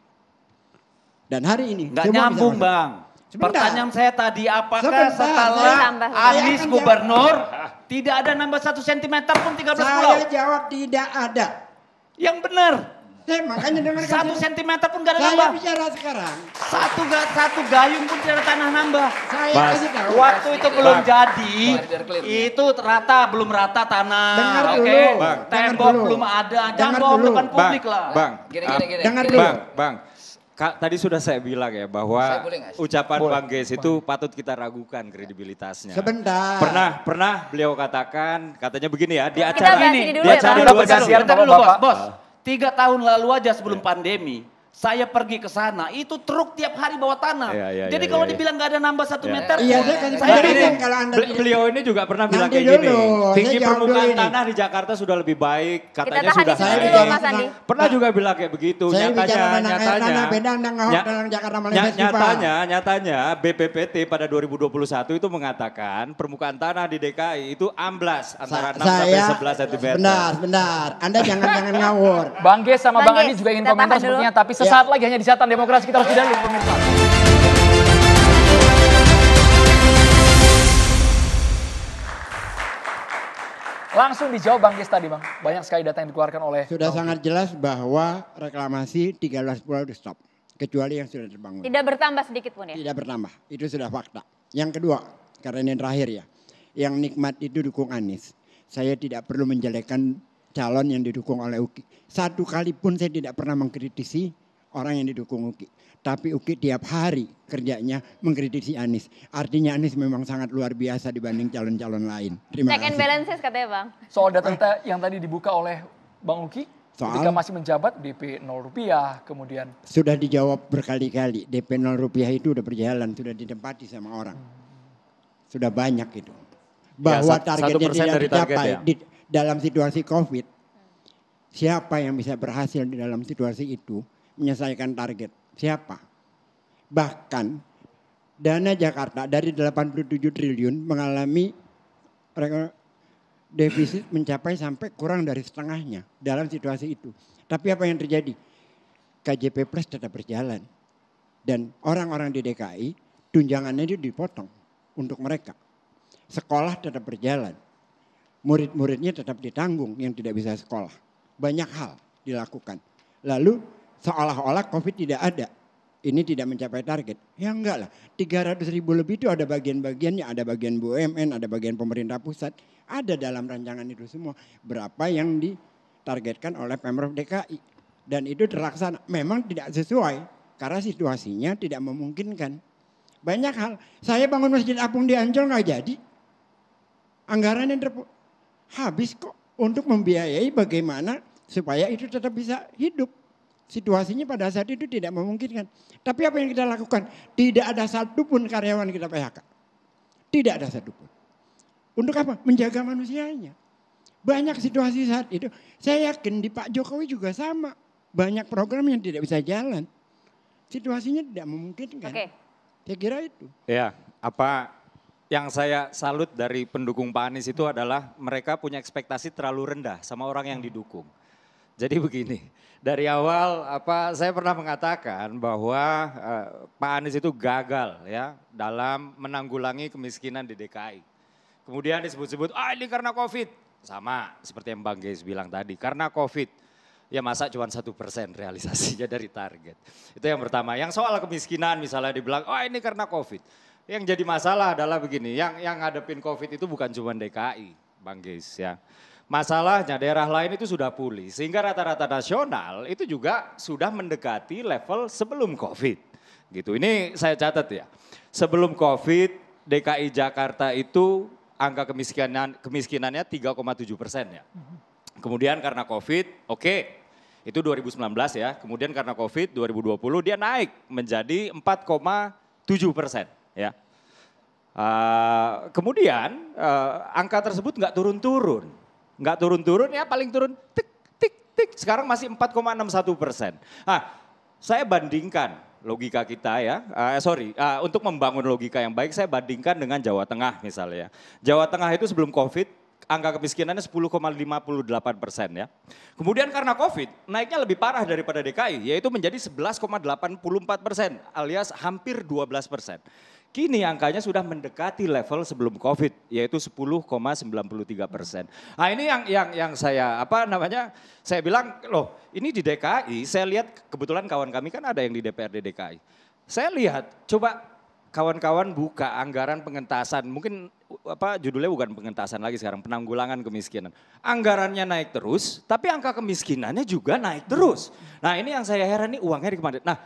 Dan hari ini Nggak nyambung bang. Sebentar. Pertanyaan saya tadi apakah Sebentar. setelah Anies gubernur tidak ada nambah satu sentimeter pun 13 saya pulau? Saya jawab tidak ada. Yang benar. Ya makanya dengar satu sentimeter pun gak ada saya nambah. Saya bicara sekarang. Satu ga, satu gayung pun tidak ada tanah nambah. Saya Mas, kasih tahu. Waktu itu Mas, belum jadi. Bang, itu rata belum rata tanah. Dengar okay. dulu. Bang. Tembok dulu. belum ada. Jangan bohong depan publik bang, lah. Bang. Gini, ah, gini, gini. Dengar dulu. Bang, bang. Kak, tadi sudah saya bilang ya bahwa boleh ucapan boleh. Bang Ges itu patut kita ragukan kredibilitasnya. Sebentar. Pernah pernah beliau katakan katanya begini ya di acara ini di ya, acara ya, dulu, dulu, Pak dulu, dulu, Bos. Ah. Tiga tahun lalu aja sebelum ya. pandemi, saya pergi ke sana, itu truk tiap hari bawa tanah. Ya, ya, Jadi ya, kalau ya, dibilang nggak ada nambah satu ya. meter, ya, ya. saya kan ini, kan kalau anda beliau ini juga pernah bilang kayak dulu, gini. Tinggi permukaan ini. tanah di Jakarta sudah lebih baik, katanya Kita sudah. Saya bicara, Mas Andi. Pernah nah, juga bilang kayak begitu. Saya nyatanya, nyatanya, tanah, beda Nyatanya, nyatanya BPPT pada 2021 itu mengatakan permukaan tanah di DKI itu amblas antara 6 sampai 11 cm. Benar, benar. Anda jangan jangan ngawur. Bang Ges sama Bang, Andi juga ingin komentar sebetulnya, tapi Sesaat ya. lagi hanya di Satan Demokrasi kita harus jeda dulu pemirsa. Langsung dijawab Bang Gis tadi Bang. Banyak sekali data yang dikeluarkan oleh. Sudah Bang. sangat jelas bahwa reklamasi 13 pulau di stop. Kecuali yang sudah terbangun. Tidak bertambah sedikit pun ya? Tidak bertambah. Itu sudah fakta. Yang kedua, karena ini terakhir ya. Yang nikmat itu dukung Anies. Saya tidak perlu menjelekan calon yang didukung oleh UKI. Satu kali pun saya tidak pernah mengkritisi orang yang didukung UKI. Tapi UKI tiap hari kerjanya mengkritisi Anies. Artinya Anies memang sangat luar biasa dibanding calon-calon lain. Terima Check kasih. and balances katanya Bang. Soal data eh. yang tadi dibuka oleh Bang UKI, Soal ketika masih menjabat DP 0 rupiah kemudian. Sudah dijawab berkali-kali, DP 0 rupiah itu sudah berjalan, sudah ditempati sama orang. Sudah banyak itu. Ya, Bahwa ya, targetnya tidak dicapai target ya. di dalam situasi COVID, siapa yang bisa berhasil di dalam situasi itu menyelesaikan target. Siapa? Bahkan dana Jakarta dari 87 triliun mengalami defisit mencapai sampai kurang dari setengahnya dalam situasi itu. Tapi apa yang terjadi? KJP Plus tetap berjalan. Dan orang-orang di DKI tunjangannya itu dipotong untuk mereka. Sekolah tetap berjalan. Murid-muridnya tetap ditanggung yang tidak bisa sekolah. Banyak hal dilakukan. Lalu seolah-olah COVID tidak ada. Ini tidak mencapai target. Ya enggak lah. 300 ribu lebih itu ada bagian-bagiannya. Ada bagian BUMN, ada bagian pemerintah pusat. Ada dalam rancangan itu semua. Berapa yang ditargetkan oleh Pemprov DKI. Dan itu terlaksana. Memang tidak sesuai. Karena situasinya tidak memungkinkan. Banyak hal. Saya bangun masjid apung di Ancol nggak jadi. anggaran yang habis kok untuk membiayai bagaimana supaya itu tetap bisa hidup situasinya pada saat itu tidak memungkinkan. Tapi apa yang kita lakukan? Tidak ada satupun karyawan kita PHK. Tidak ada satupun. Untuk apa? Menjaga manusianya. Banyak situasi saat itu. Saya yakin di Pak Jokowi juga sama. Banyak program yang tidak bisa jalan. Situasinya tidak memungkinkan. Oke. Saya kira itu. Ya, apa yang saya salut dari pendukung Pak Anies itu adalah mereka punya ekspektasi terlalu rendah sama orang yang didukung. Jadi begini, dari awal apa saya pernah mengatakan bahwa eh, Pak Anies itu gagal ya dalam menanggulangi kemiskinan di DKI. Kemudian disebut-sebut, ah ini karena COVID. Sama seperti yang Bang Geis bilang tadi, karena COVID. Ya masa cuma satu persen realisasinya dari target. Itu yang pertama. Yang soal kemiskinan misalnya dibilang, oh ini karena COVID. Yang jadi masalah adalah begini, yang yang ngadepin COVID itu bukan cuma DKI, Bang Geis ya. Masalahnya daerah lain itu sudah pulih sehingga rata-rata nasional itu juga sudah mendekati level sebelum Covid. Gitu. Ini saya catat ya. Sebelum Covid DKI Jakarta itu angka kemiskinan kemiskinannya 3,7 persen ya. Kemudian karena Covid, oke, okay, itu 2019 ya. Kemudian karena Covid 2020 dia naik menjadi 4,7 persen ya. Uh, kemudian uh, angka tersebut nggak turun-turun nggak turun-turun ya paling turun tik tik tik sekarang masih 4,61 persen. Nah, saya bandingkan logika kita ya, uh, sorry, uh, untuk membangun logika yang baik saya bandingkan dengan Jawa Tengah misalnya. Ya. Jawa Tengah itu sebelum COVID angka kemiskinannya 10,58 persen ya. Kemudian karena COVID naiknya lebih parah daripada DKI, yaitu menjadi 11,84 persen alias hampir 12 persen. Kini angkanya sudah mendekati level sebelum COVID, yaitu 10,93 persen. Nah ini yang yang yang saya apa namanya? Saya bilang loh, ini di DKI. Saya lihat kebetulan kawan kami kan ada yang di DPRD DKI. Saya lihat, coba kawan-kawan buka anggaran pengentasan. Mungkin apa judulnya bukan pengentasan lagi sekarang, penanggulangan kemiskinan. Anggarannya naik terus, tapi angka kemiskinannya juga naik terus. Nah ini yang saya heran nih uangnya di kemana? Nah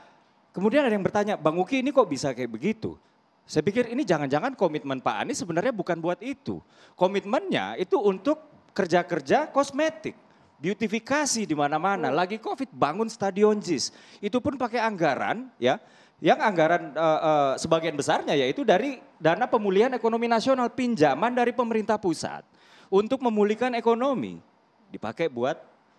Kemudian ada yang bertanya, Bang Uki ini kok bisa kayak begitu? Saya pikir ini jangan-jangan komitmen Pak Anies sebenarnya bukan buat itu. Komitmennya itu untuk kerja-kerja kosmetik, beautifikasi di mana-mana. Lagi Covid bangun stadion JIS. Itu pun pakai anggaran ya yang anggaran uh, uh, sebagian besarnya yaitu dari dana pemulihan ekonomi nasional pinjaman dari pemerintah pusat untuk memulihkan ekonomi dipakai buat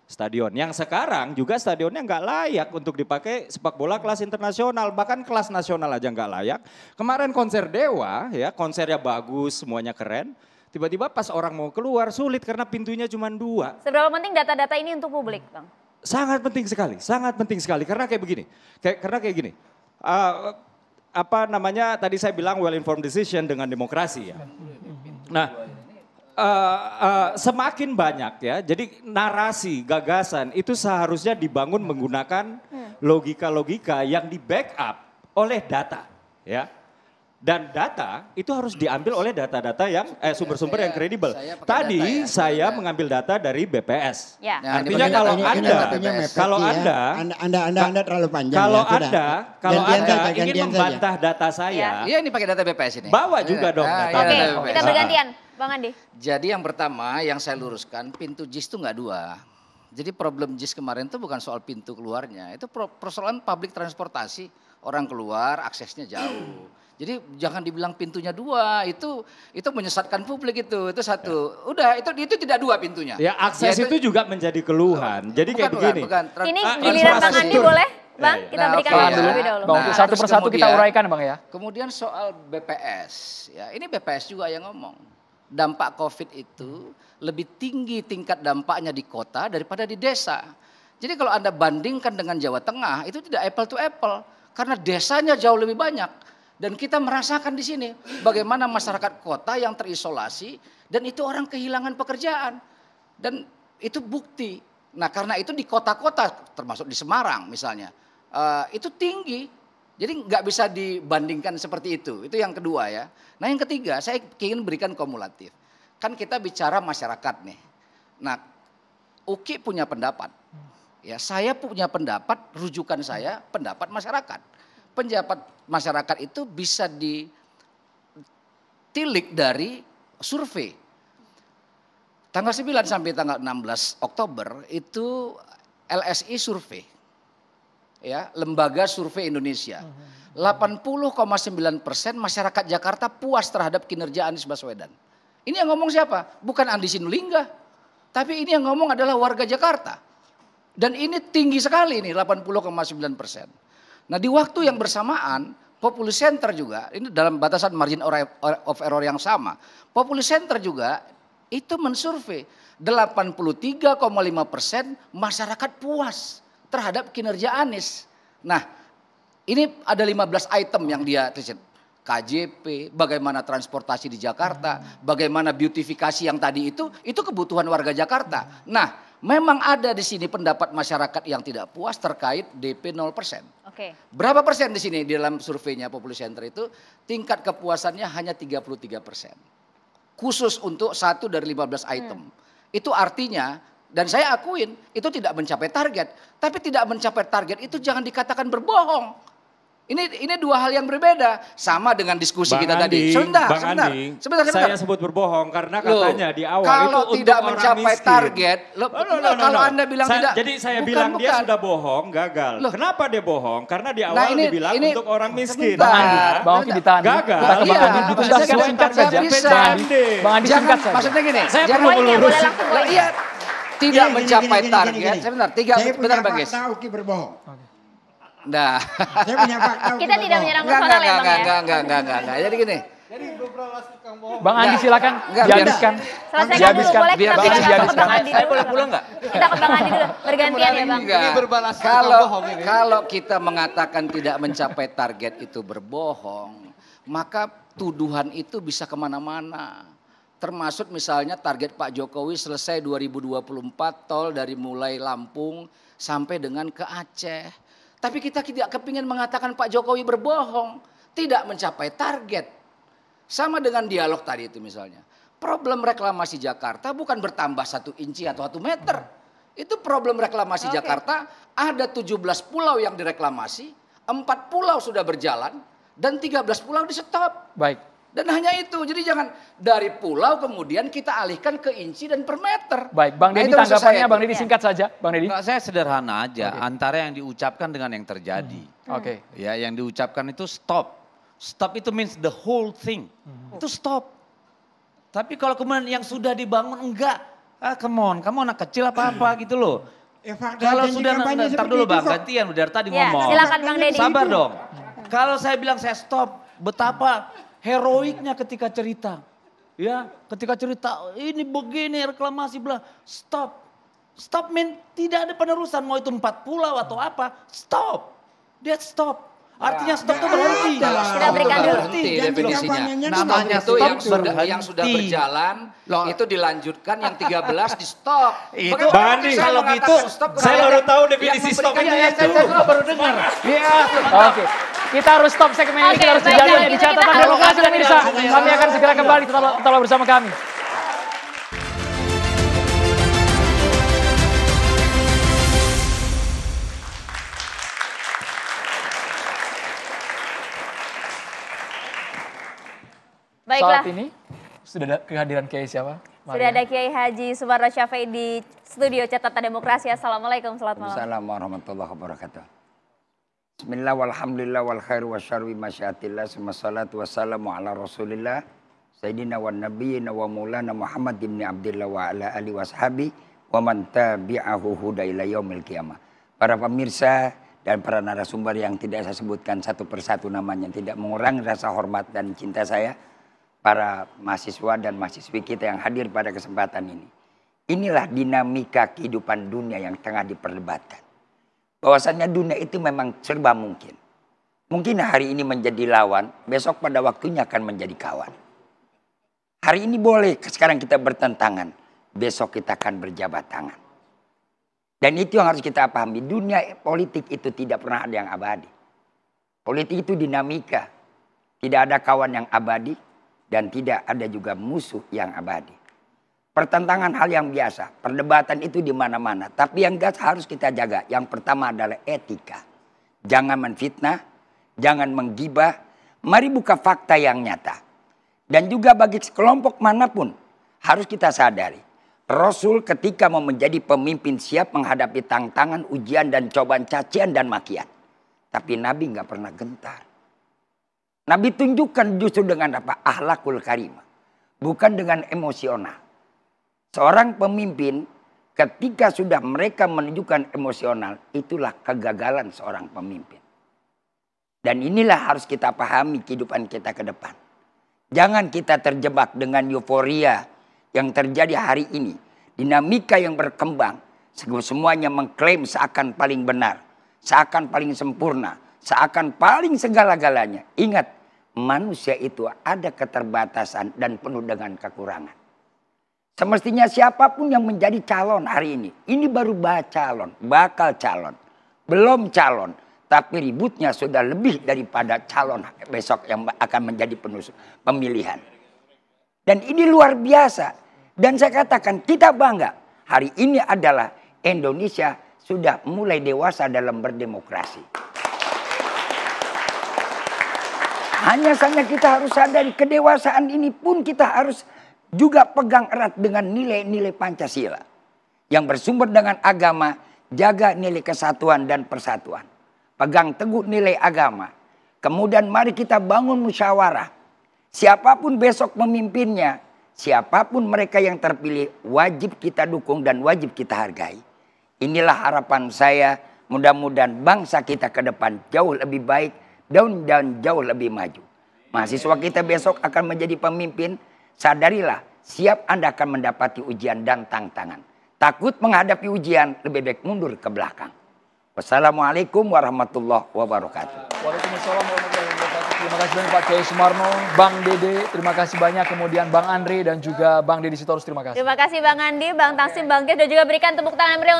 stadion. Yang sekarang juga stadionnya nggak layak untuk dipakai sepak bola kelas internasional, bahkan kelas nasional aja nggak layak. Kemarin konser Dewa, ya konsernya bagus, semuanya keren. Tiba-tiba pas orang mau keluar sulit karena pintunya cuma dua. Seberapa penting data-data ini untuk publik, bang? Sangat penting sekali, sangat penting sekali karena kayak begini, kayak karena kayak gini. Uh, apa namanya tadi saya bilang well informed decision dengan demokrasi ya. Nah, uh, semakin banyak ya. Jadi narasi, gagasan itu seharusnya dibangun menggunakan logika-logika yang di backup oleh data, ya. Dan data itu harus diambil oleh data-data yang eh sumber-sumber yang kredibel. Tadi ya. saya ya. mengambil data dari BPS. Ya. Nah, Artinya kalau Anda kalau Anda, anda, anda Anda Anda terlalu panjang. Ya. Kalau ya, Anda kalau anda, Anda ingin membantah saja. data saya. Ya. Iya, ini pakai data BPS ini. Bawa iya. juga dong ah, data. Iya, Oke, okay, kita nah, bergantian. Bang Andi. Jadi yang pertama yang saya luruskan, pintu JIS itu enggak dua. Jadi problem JIS kemarin itu bukan soal pintu keluarnya, itu persoalan publik transportasi. Orang keluar, aksesnya jauh. Jadi jangan dibilang pintunya dua, itu itu menyesatkan publik itu. Itu satu. Ya. Udah, itu itu tidak dua pintunya. Ya, akses ya, itu, itu juga menjadi keluhan. Oh, Jadi bukan, kayak begini. Bukan, bukan. Ini giliran Bang Andi boleh? Ya, Bang, kita ya, ya. nah, berikan okay. dulu. Ya. Bang, nah, satu persatu kita uraikan, Bang ya. Kemudian soal BPS, ya ini BPS juga yang ngomong dampak COVID itu lebih tinggi tingkat dampaknya di kota daripada di desa. Jadi kalau Anda bandingkan dengan Jawa Tengah itu tidak apple to apple karena desanya jauh lebih banyak dan kita merasakan di sini bagaimana masyarakat kota yang terisolasi dan itu orang kehilangan pekerjaan dan itu bukti. Nah, karena itu di kota-kota termasuk di Semarang misalnya eh, itu tinggi jadi nggak bisa dibandingkan seperti itu. Itu yang kedua ya. Nah yang ketiga saya ingin berikan kumulatif. Kan kita bicara masyarakat nih. Nah UKI punya pendapat. Ya saya punya pendapat, rujukan saya pendapat masyarakat. Pendapat masyarakat itu bisa ditilik dari survei. Tanggal 9 sampai tanggal 16 Oktober itu LSI survei ya lembaga survei Indonesia. 80,9 persen masyarakat Jakarta puas terhadap kinerja Anies Baswedan. Ini yang ngomong siapa? Bukan Andi Sinulinga. Tapi ini yang ngomong adalah warga Jakarta. Dan ini tinggi sekali ini 80,9 persen. Nah di waktu yang bersamaan Populi Center juga, ini dalam batasan margin of error yang sama. Populi Center juga itu mensurvei 83,5 persen masyarakat puas terhadap kinerja Anies. Nah, ini ada 15 item yang dia tulisin. KJP, bagaimana transportasi di Jakarta, bagaimana beautifikasi yang tadi itu, itu kebutuhan warga Jakarta. Nah, memang ada di sini pendapat masyarakat yang tidak puas terkait DP 0%. Oke. Berapa persen di sini di dalam surveinya Populi Center itu tingkat kepuasannya hanya 33 persen. Khusus untuk satu dari 15 item. Hmm. Itu artinya dan saya akuin itu tidak mencapai target. Tapi tidak mencapai target itu jangan dikatakan berbohong. Ini ini dua hal yang berbeda sama dengan diskusi Bang kita Andi, tadi. Sebentar, Bang sebentar, Andi, sebentar, sebentar. Saya sebut berbohong karena katanya Loh, di awal kalau itu tidak untuk mencapai miskin. target, lo, oh, no, no, no, kalau Anda bilang Sa tidak Jadi saya bukan, bilang bukan. dia sudah bohong, gagal. Loh. Kenapa dia bohong? Karena di nah, awal nah, ini, dibilang ini, untuk orang miskin. Sebentar, Bang Andi, Bang Andi ditahan. Gagal. Bang Andi iya, ditunda singkat saja. Bang Andi singkat saja. Maksudnya gini, saya perlu meluruskan. Iya, tidak iya, gini, mencapai gini, target. Gini, gini. Sebentar, tiga saya sebentar Bang Gis. Saya Uki berbohong. Nah. Kita tidak menyerang personal ya Bang Enggak, Enggak, enggak, enggak, enggak, enggak. Jadi gini. Jadi Bang Andi silakan enggak, dihabiskan. Selesaikan dulu, boleh kita biar, ke Bang Andi dulu. Saya boleh pulang enggak? Kita ke Bang Andi dulu, bergantian ya Bang. Ini berbalas kalau, ini. Kalau kita mengatakan tidak mencapai target itu berbohong, maka tuduhan itu bisa kemana-mana termasuk misalnya target Pak Jokowi selesai 2024 tol dari mulai Lampung sampai dengan ke Aceh. Tapi kita tidak kepingin mengatakan Pak Jokowi berbohong, tidak mencapai target. Sama dengan dialog tadi itu misalnya. Problem reklamasi Jakarta bukan bertambah satu inci atau satu meter. Itu problem reklamasi okay. Jakarta ada 17 pulau yang direklamasi, empat pulau sudah berjalan, dan 13 pulau di stop. Baik. Dan hanya itu. Jadi jangan dari pulau kemudian kita alihkan ke inci dan per meter. Baik, Bang nah, Deddy nah, tanggapannya Bang Deddy singkat saja, Bang Deddy. Nah, saya sederhana aja okay. antara yang diucapkan dengan yang terjadi. Hmm. Oke. Okay. Ya, yang diucapkan itu stop. Stop itu means the whole thing. Hmm. Itu stop. Tapi kalau kemudian yang sudah dibangun enggak, ah come on, kamu anak kecil apa-apa hmm. gitu loh. Ya, kalau sudah ntar dulu Bang, gantian udah tadi ya, ngomong. Silakan Bang Deddy. Sabar dong. Hmm. Kalau saya bilang saya stop, betapa heroiknya ketika cerita. Ya, ketika cerita ini begini reklamasi bla, stop. Stop men, tidak ada penerusan mau itu empat pulau atau apa, stop. Dia stop. Artinya stok itu berhenti. Kita berikan Berhenti definisinya. Namanya itu yang sudah yang sudah berjalan itu dilanjutkan yang 13 di stok. Itu Bandi kalau gitu saya baru tahu definisi stok ya, itu. Saya baru dengar. Iya. Oke. Kita harus stop segmen ini, kita harus jeda dulu. Dicatat sudah pemirsa. Kami akan segera kembali, tetaplah bersama kami. Baiklah. saat ini sudah ada kehadiran Kiai siapa? Maria. Sudah ada Kiai Haji Sumarno Syafai di studio catatan demokrasi. Assalamualaikum, selamat malam. Assalamualaikum warahmatullahi wabarakatuh. Bismillah walhamdulillah wal khair wa syarwi masyatillah Suma salatu wassalamu ala rasulillah Sayyidina wa nabiyina wa maulana Muhammad ibn Abdillah wa ala alihi wa sahabi Wa man tabi'ahu huda ila yaumil qiyamah Para pemirsa dan para narasumber yang tidak saya sebutkan satu persatu namanya Tidak mengurangi rasa hormat dan cinta saya para mahasiswa dan mahasiswi kita yang hadir pada kesempatan ini. Inilah dinamika kehidupan dunia yang tengah diperdebatkan. Bahwasannya dunia itu memang serba mungkin. Mungkin hari ini menjadi lawan, besok pada waktunya akan menjadi kawan. Hari ini boleh, sekarang kita bertentangan, besok kita akan berjabat tangan. Dan itu yang harus kita pahami, dunia politik itu tidak pernah ada yang abadi. Politik itu dinamika, tidak ada kawan yang abadi, dan tidak ada juga musuh yang abadi. Pertentangan hal yang biasa, perdebatan itu di mana-mana. Tapi yang gas harus kita jaga. Yang pertama adalah etika. Jangan menfitnah, jangan menggibah. Mari buka fakta yang nyata. Dan juga bagi sekelompok manapun harus kita sadari. Rasul ketika mau menjadi pemimpin siap menghadapi tantangan, ujian dan cobaan cacian dan makian. Tapi Nabi nggak pernah gentar. Nabi tunjukkan justru dengan apa? Ahlakul karimah. Bukan dengan emosional. Seorang pemimpin ketika sudah mereka menunjukkan emosional, itulah kegagalan seorang pemimpin. Dan inilah harus kita pahami kehidupan kita ke depan. Jangan kita terjebak dengan euforia yang terjadi hari ini. Dinamika yang berkembang, semuanya mengklaim seakan paling benar, seakan paling sempurna, seakan paling segala-galanya. Ingat, manusia itu ada keterbatasan dan penuh dengan kekurangan. Semestinya siapapun yang menjadi calon hari ini, ini baru bah calon, bakal calon, belum calon, tapi ributnya sudah lebih daripada calon besok yang akan menjadi penuh pemilihan. Dan ini luar biasa. Dan saya katakan kita bangga. Hari ini adalah Indonesia sudah mulai dewasa dalam berdemokrasi. Hanya saja kita harus sadari kedewasaan ini pun kita harus juga pegang erat dengan nilai-nilai Pancasila. Yang bersumber dengan agama, jaga nilai kesatuan dan persatuan. Pegang teguh nilai agama. Kemudian mari kita bangun musyawarah. Siapapun besok memimpinnya, siapapun mereka yang terpilih, wajib kita dukung dan wajib kita hargai. Inilah harapan saya, mudah-mudahan bangsa kita ke depan jauh lebih baik daun dan jauh lebih maju. Mahasiswa kita besok akan menjadi pemimpin, sadarilah siap Anda akan mendapati ujian dan tantangan. Takut menghadapi ujian, lebih baik mundur ke belakang. Wassalamualaikum warahmatullahi wabarakatuh. Waalaikumsalam warahmatullahi wabarakatuh. Terima kasih banyak Pak Kiai Sumarno, Bang Dede, terima kasih banyak. Kemudian Bang Andre dan juga Bang Dedi Sitorus, terima kasih. Terima kasih Bang Andi, Bang Tangsim, Bang Gif, dan juga berikan tepuk tangan meriah.